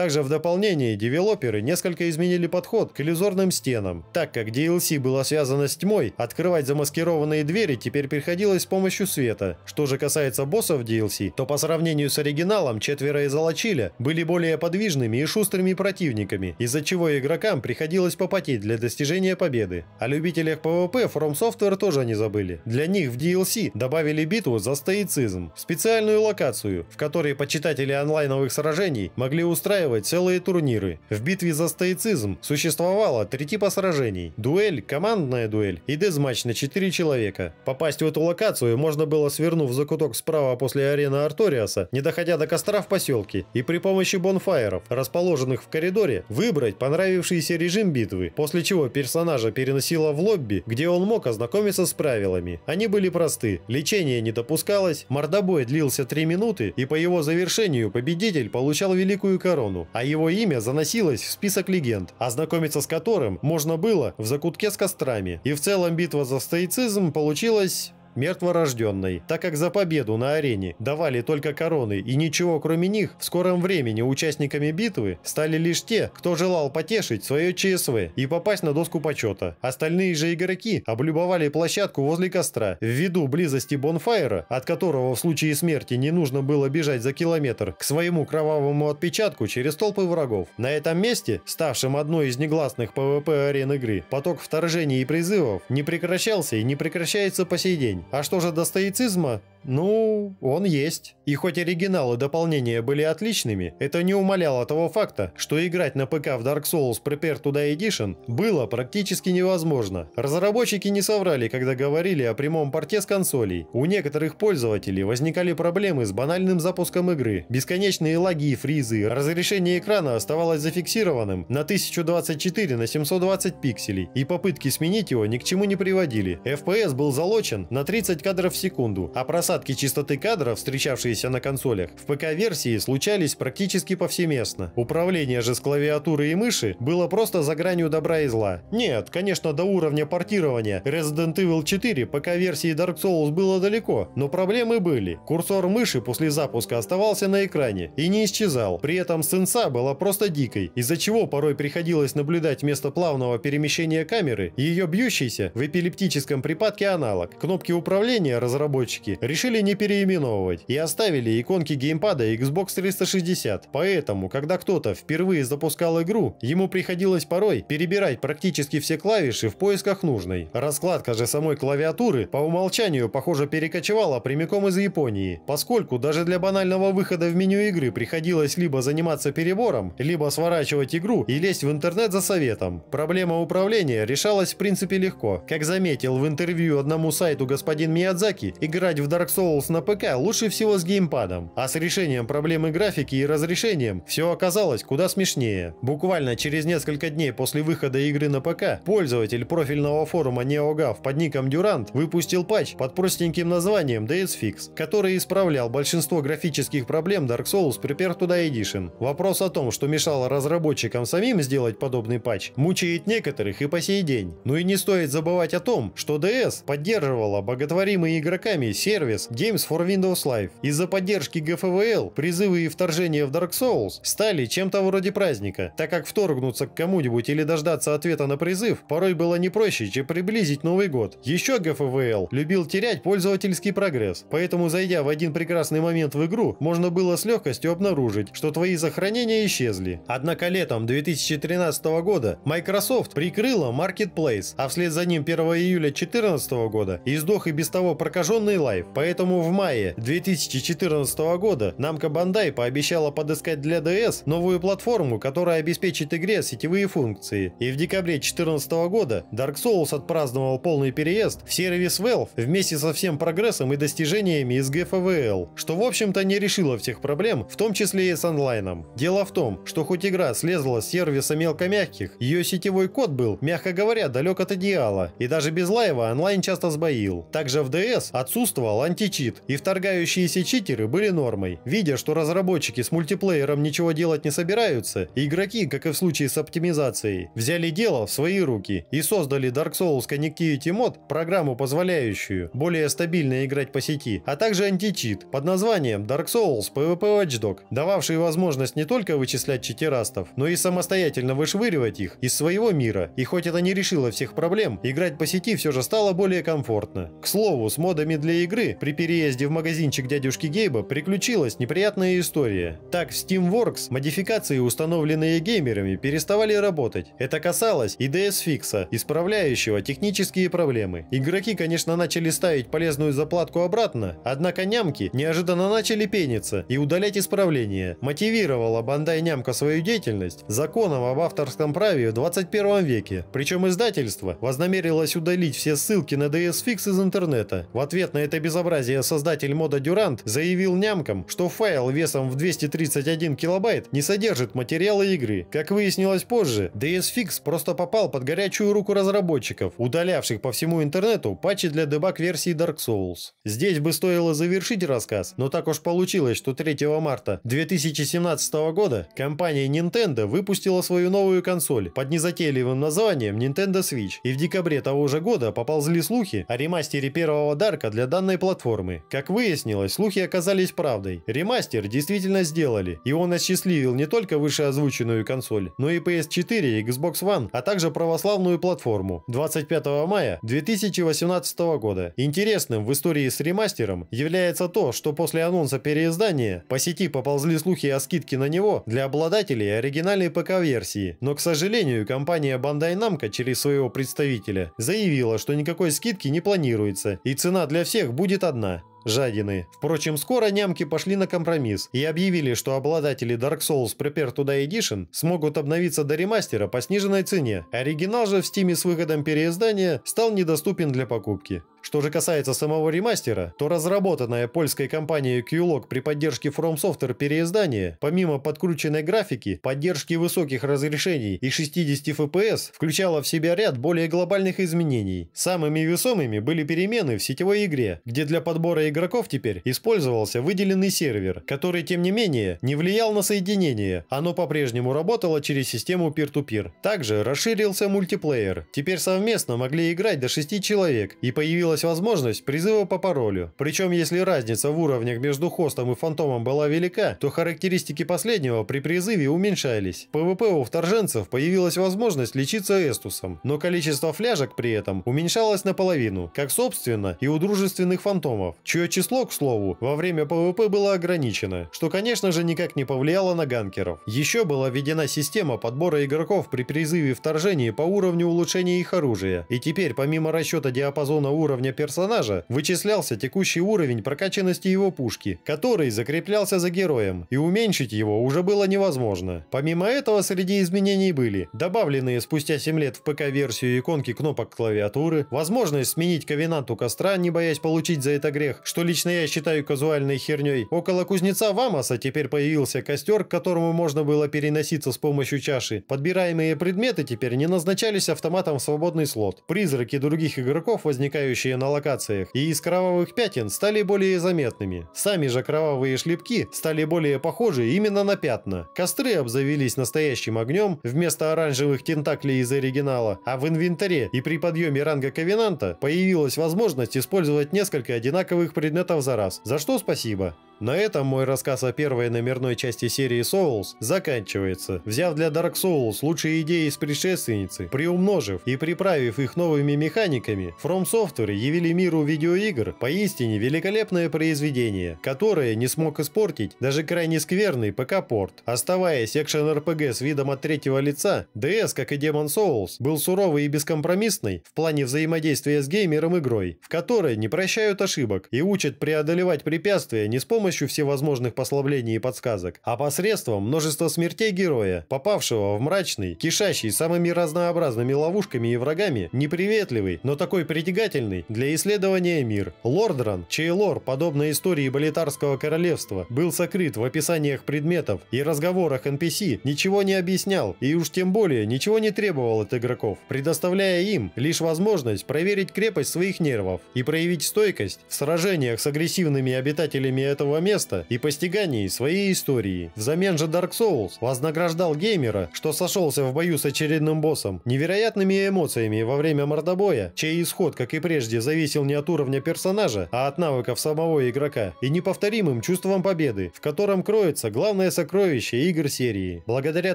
Также в дополнение девелоперы несколько изменили подход к иллюзорным стенам. Так как DLC было связано с тьмой, открывать замаскированные двери теперь приходилось с помощью света. Что же касается боссов DLC, то по сравнению с оригиналом четверо из Алачиля были более подвижными и шустрыми противниками, из-за чего игрокам приходилось попотеть для достижения победы. О любителях PvP From Software тоже не забыли. Для них в DLC добавили битву за стоицизм, специальную локацию, в которой почитатели онлайновых сражений могли устраивать устраивать целые турниры. В битве за стоицизм существовало три типа сражений – дуэль, командная дуэль и дезматч на 4 человека. Попасть в эту локацию можно было, свернув за куток справа после арены Арториаса, не доходя до костра в поселке, и при помощи бонфайеров, расположенных в коридоре, выбрать понравившийся режим битвы, после чего персонажа переносило в лобби, где он мог ознакомиться с правилами. Они были просты, лечение не допускалось, мордобой длился 3 минуты, и по его завершению победитель получал великую корону. Лондону, а его имя заносилось в список легенд, ознакомиться с которым можно было в закутке с кострами. И в целом битва за стоицизм получилась мертворожденной, так как за победу на арене давали только короны и ничего кроме них, в скором времени участниками битвы стали лишь те, кто желал потешить свое ЧСВ и попасть на доску почета. Остальные же игроки облюбовали площадку возле костра ввиду близости бонфайра, от которого в случае смерти не нужно было бежать за километр к своему кровавому отпечатку через толпы врагов. На этом месте, ставшем одной из негласных ПВП арен игры, поток вторжений и призывов не прекращался и не прекращается по сей день. А что же до стоицизма? Ну, он есть. И хоть оригинал и дополнения были отличными, это не умаляло того факта, что играть на ПК в Dark Souls Prepare Today Edition было практически невозможно. Разработчики не соврали, когда говорили о прямом порте с консолей. У некоторых пользователей возникали проблемы с банальным запуском игры, бесконечные лаги и фризы, разрешение экрана оставалось зафиксированным на 1024 на 720 пикселей, и попытки сменить его ни к чему не приводили. FPS был залочен на 30 кадров в секунду, а просадка Просадки частоты кадров, встречавшиеся на консолях, в ПК-версии случались практически повсеместно. Управление же с клавиатуры и мыши было просто за гранью добра и зла. Нет, конечно, до уровня портирования Resident Evil 4 ПК-версии Dark Souls было далеко, но проблемы были. Курсор мыши после запуска оставался на экране и не исчезал. При этом сенса была просто дикой, из-за чего порой приходилось наблюдать вместо плавного перемещения камеры ее бьющийся в эпилептическом припадке аналог. Кнопки управления разработчики решили решили не переименовывать и оставили иконки геймпада Xbox 360. Поэтому, когда кто-то впервые запускал игру, ему приходилось порой перебирать практически все клавиши в поисках нужной. Раскладка же самой клавиатуры по умолчанию, похоже, перекочевала прямиком из Японии, поскольку даже для банального выхода в меню игры приходилось либо заниматься перебором, либо сворачивать игру и лезть в интернет за советом. Проблема управления решалась в принципе легко. Как заметил в интервью одному сайту господин Миядзаки, играть в Dark Souls на ПК лучше всего с геймпадом, а с решением проблемы графики и разрешением все оказалось куда смешнее. Буквально через несколько дней после выхода игры на ПК пользователь профильного форума NeoGAF под ником Durant выпустил патч под простеньким названием Fix, который исправлял большинство графических проблем Dark Souls Prepared и Edition. Вопрос о том, что мешало разработчикам самим сделать подобный патч, мучает некоторых и по сей день. Ну и не стоит забывать о том, что DS поддерживала боготворимый игроками сервис Games, Games for Windows Live. Из-за поддержки ГФВЛ призывы и вторжения в Dark Souls стали чем-то вроде праздника, так как вторгнуться к кому-нибудь или дождаться ответа на призыв порой было не проще, чем приблизить Новый год. Еще ГФВЛ любил терять пользовательский прогресс, поэтому зайдя в один прекрасный момент в игру, можно было с легкостью обнаружить, что твои захоронения исчезли. Однако летом 2013 года Microsoft прикрыла Marketplace, а вслед за ним 1 июля 2014 года издох и без того прокаженный Live. Поэтому в мае 2014 года Namco Bandai пообещала подыскать для DS новую платформу, которая обеспечит игре сетевые функции. И в декабре 2014 года Dark Souls отпраздновал полный переезд в сервис Valve вместе со всем прогрессом и достижениями из GFVL, что в общем-то не решило всех проблем, в том числе и с онлайном. Дело в том, что хоть игра слезла с сервиса мелкомягких, ее сетевой код был, мягко говоря, далек от идеала, и даже без лайва онлайн часто сбоил. Также в DS отсутствовал анти античит, и вторгающиеся читеры были нормой. Видя, что разработчики с мультиплеером ничего делать не собираются, игроки, как и в случае с оптимизацией, взяли дело в свои руки и создали Dark Souls Connectivity Mod, программу, позволяющую более стабильно играть по сети, а также античит под названием Dark Souls PvP Watchdog, дававший возможность не только вычислять читерастов, но и самостоятельно вышвыривать их из своего мира. И хоть это не решило всех проблем, играть по сети все же стало более комфортно. К слову, с модами для игры при при переезде в магазинчик дядюшки Гейба приключилась неприятная история. Так в Steamworks модификации, установленные геймерами, переставали работать. Это касалось и DS-фикса, исправляющего технические проблемы. Игроки, конечно, начали ставить полезную заплатку обратно, однако нямки неожиданно начали пениться и удалять исправления. Мотивировала Бандай Нямка свою деятельность законом об авторском праве в 21 веке. Причем издательство вознамерилось удалить все ссылки на DS-фикс из интернета. В ответ на это безобразие разнообразия создатель мода Дюрант заявил нямкам, что файл весом в 231 килобайт не содержит материала игры. Как выяснилось позже, DSFix просто попал под горячую руку разработчиков, удалявших по всему интернету патчи для дебаг-версии Dark Souls. Здесь бы стоило завершить рассказ, но так уж получилось, что 3 марта 2017 года компания Nintendo выпустила свою новую консоль под незатейливым названием Nintendo Switch, и в декабре того же года поползли слухи о ремастере первого Дарка для данной платформы платформы. Как выяснилось, слухи оказались правдой. Ремастер действительно сделали, и он осчастливил не только вышеозвученную консоль, но и PS4, Xbox One, а также православную платформу. 25 мая 2018 года. Интересным в истории с ремастером является то, что после анонса переиздания по сети поползли слухи о скидке на него для обладателей оригинальной ПК-версии. Но, к сожалению, компания Bandai Namco через своего представителя заявила, что никакой скидки не планируется, и цена для всех будет от одна. Жадины. Впрочем, скоро нямки пошли на компромисс и объявили, что обладатели Dark Souls Prepare to Die Edition смогут обновиться до ремастера по сниженной цене. Оригинал же в стиме с выходом переиздания стал недоступен для покупки. Что же касается самого ремастера, то разработанная польской компанией QLog при поддержке From Software переиздание, помимо подкрученной графики, поддержки высоких разрешений и 60 FPS, включала в себя ряд более глобальных изменений. Самыми весомыми были перемены в сетевой игре, где для подбора игроков теперь использовался выделенный сервер, который, тем не менее, не влиял на соединение, оно по-прежнему работало через систему peer-to-peer. -peer. Также расширился мультиплеер, теперь совместно могли играть до 6 человек, и появилась появилась возможность призыва по паролю. Причем, если разница в уровнях между хостом и фантомом была велика, то характеристики последнего при призыве уменьшались. ПВП у вторженцев появилась возможность лечиться эстусом, но количество фляжек при этом уменьшалось наполовину, как собственно и у дружественных фантомов, чье число, к слову, во время ПВП было ограничено, что, конечно же, никак не повлияло на ганкеров. Еще была введена система подбора игроков при призыве вторжения по уровню улучшения их оружия, и теперь, помимо расчета диапазона уровня уровня персонажа вычислялся текущий уровень прокачанности его пушки, который закреплялся за героем, и уменьшить его уже было невозможно. Помимо этого, среди изменений были добавленные спустя 7 лет в ПК-версию иконки кнопок клавиатуры, возможность сменить ковенант у костра, не боясь получить за это грех, что лично я считаю казуальной херней. Около кузнеца Вамаса теперь появился костер, к которому можно было переноситься с помощью чаши. Подбираемые предметы теперь не назначались автоматом в свободный слот. Призраки других игроков, возникающие лежащие на локациях, и из кровавых пятен стали более заметными. Сами же кровавые шлепки стали более похожи именно на пятна. Костры обзавелись настоящим огнем вместо оранжевых тентаклей из оригинала, а в инвентаре и при подъеме ранга Ковенанта появилась возможность использовать несколько одинаковых предметов за раз, за что спасибо. На этом мой рассказ о первой номерной части серии Souls заканчивается, взяв для Dark Souls лучшие идеи из предшественницы, приумножив и приправив их новыми механиками, From Software явили миру видеоигр поистине великолепное произведение, которое не смог испортить даже крайне скверный ПК-порт. Оставаясь экшен-РПГ с видом от третьего лица, DS, как и Demon Souls, был суровый и бескомпромиссный в плане взаимодействия с геймером игрой, в которой не прощают ошибок и учат преодолевать препятствия не с помощью помощью всевозможных послаблений и подсказок, а посредством множества смертей героя, попавшего в мрачный, кишащий самыми разнообразными ловушками и врагами, неприветливый, но такой притягательный для исследования мир. Лордран, чей лор, подобно истории Болитарского королевства, был сокрыт в описаниях предметов и разговорах NPC, ничего не объяснял и уж тем более ничего не требовал от игроков, предоставляя им лишь возможность проверить крепость своих нервов и проявить стойкость в сражениях с агрессивными обитателями этого места и постигании своей истории. Взамен же Dark Souls вознаграждал геймера, что сошелся в бою с очередным боссом, невероятными эмоциями во время мордобоя, чей исход, как и прежде, зависел не от уровня персонажа, а от навыков самого игрока, и неповторимым чувством победы, в котором кроется главное сокровище игр серии. Благодаря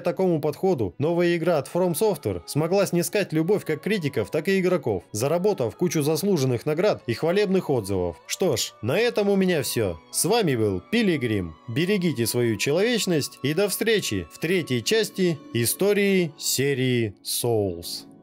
такому подходу новая игра от From Software смогла снискать любовь как критиков, так и игроков, заработав кучу заслуженных наград и хвалебных отзывов. Что ж, на этом у меня все. С вами был Пилигрим. Берегите свою человечность и до встречи в третьей части истории серии Souls.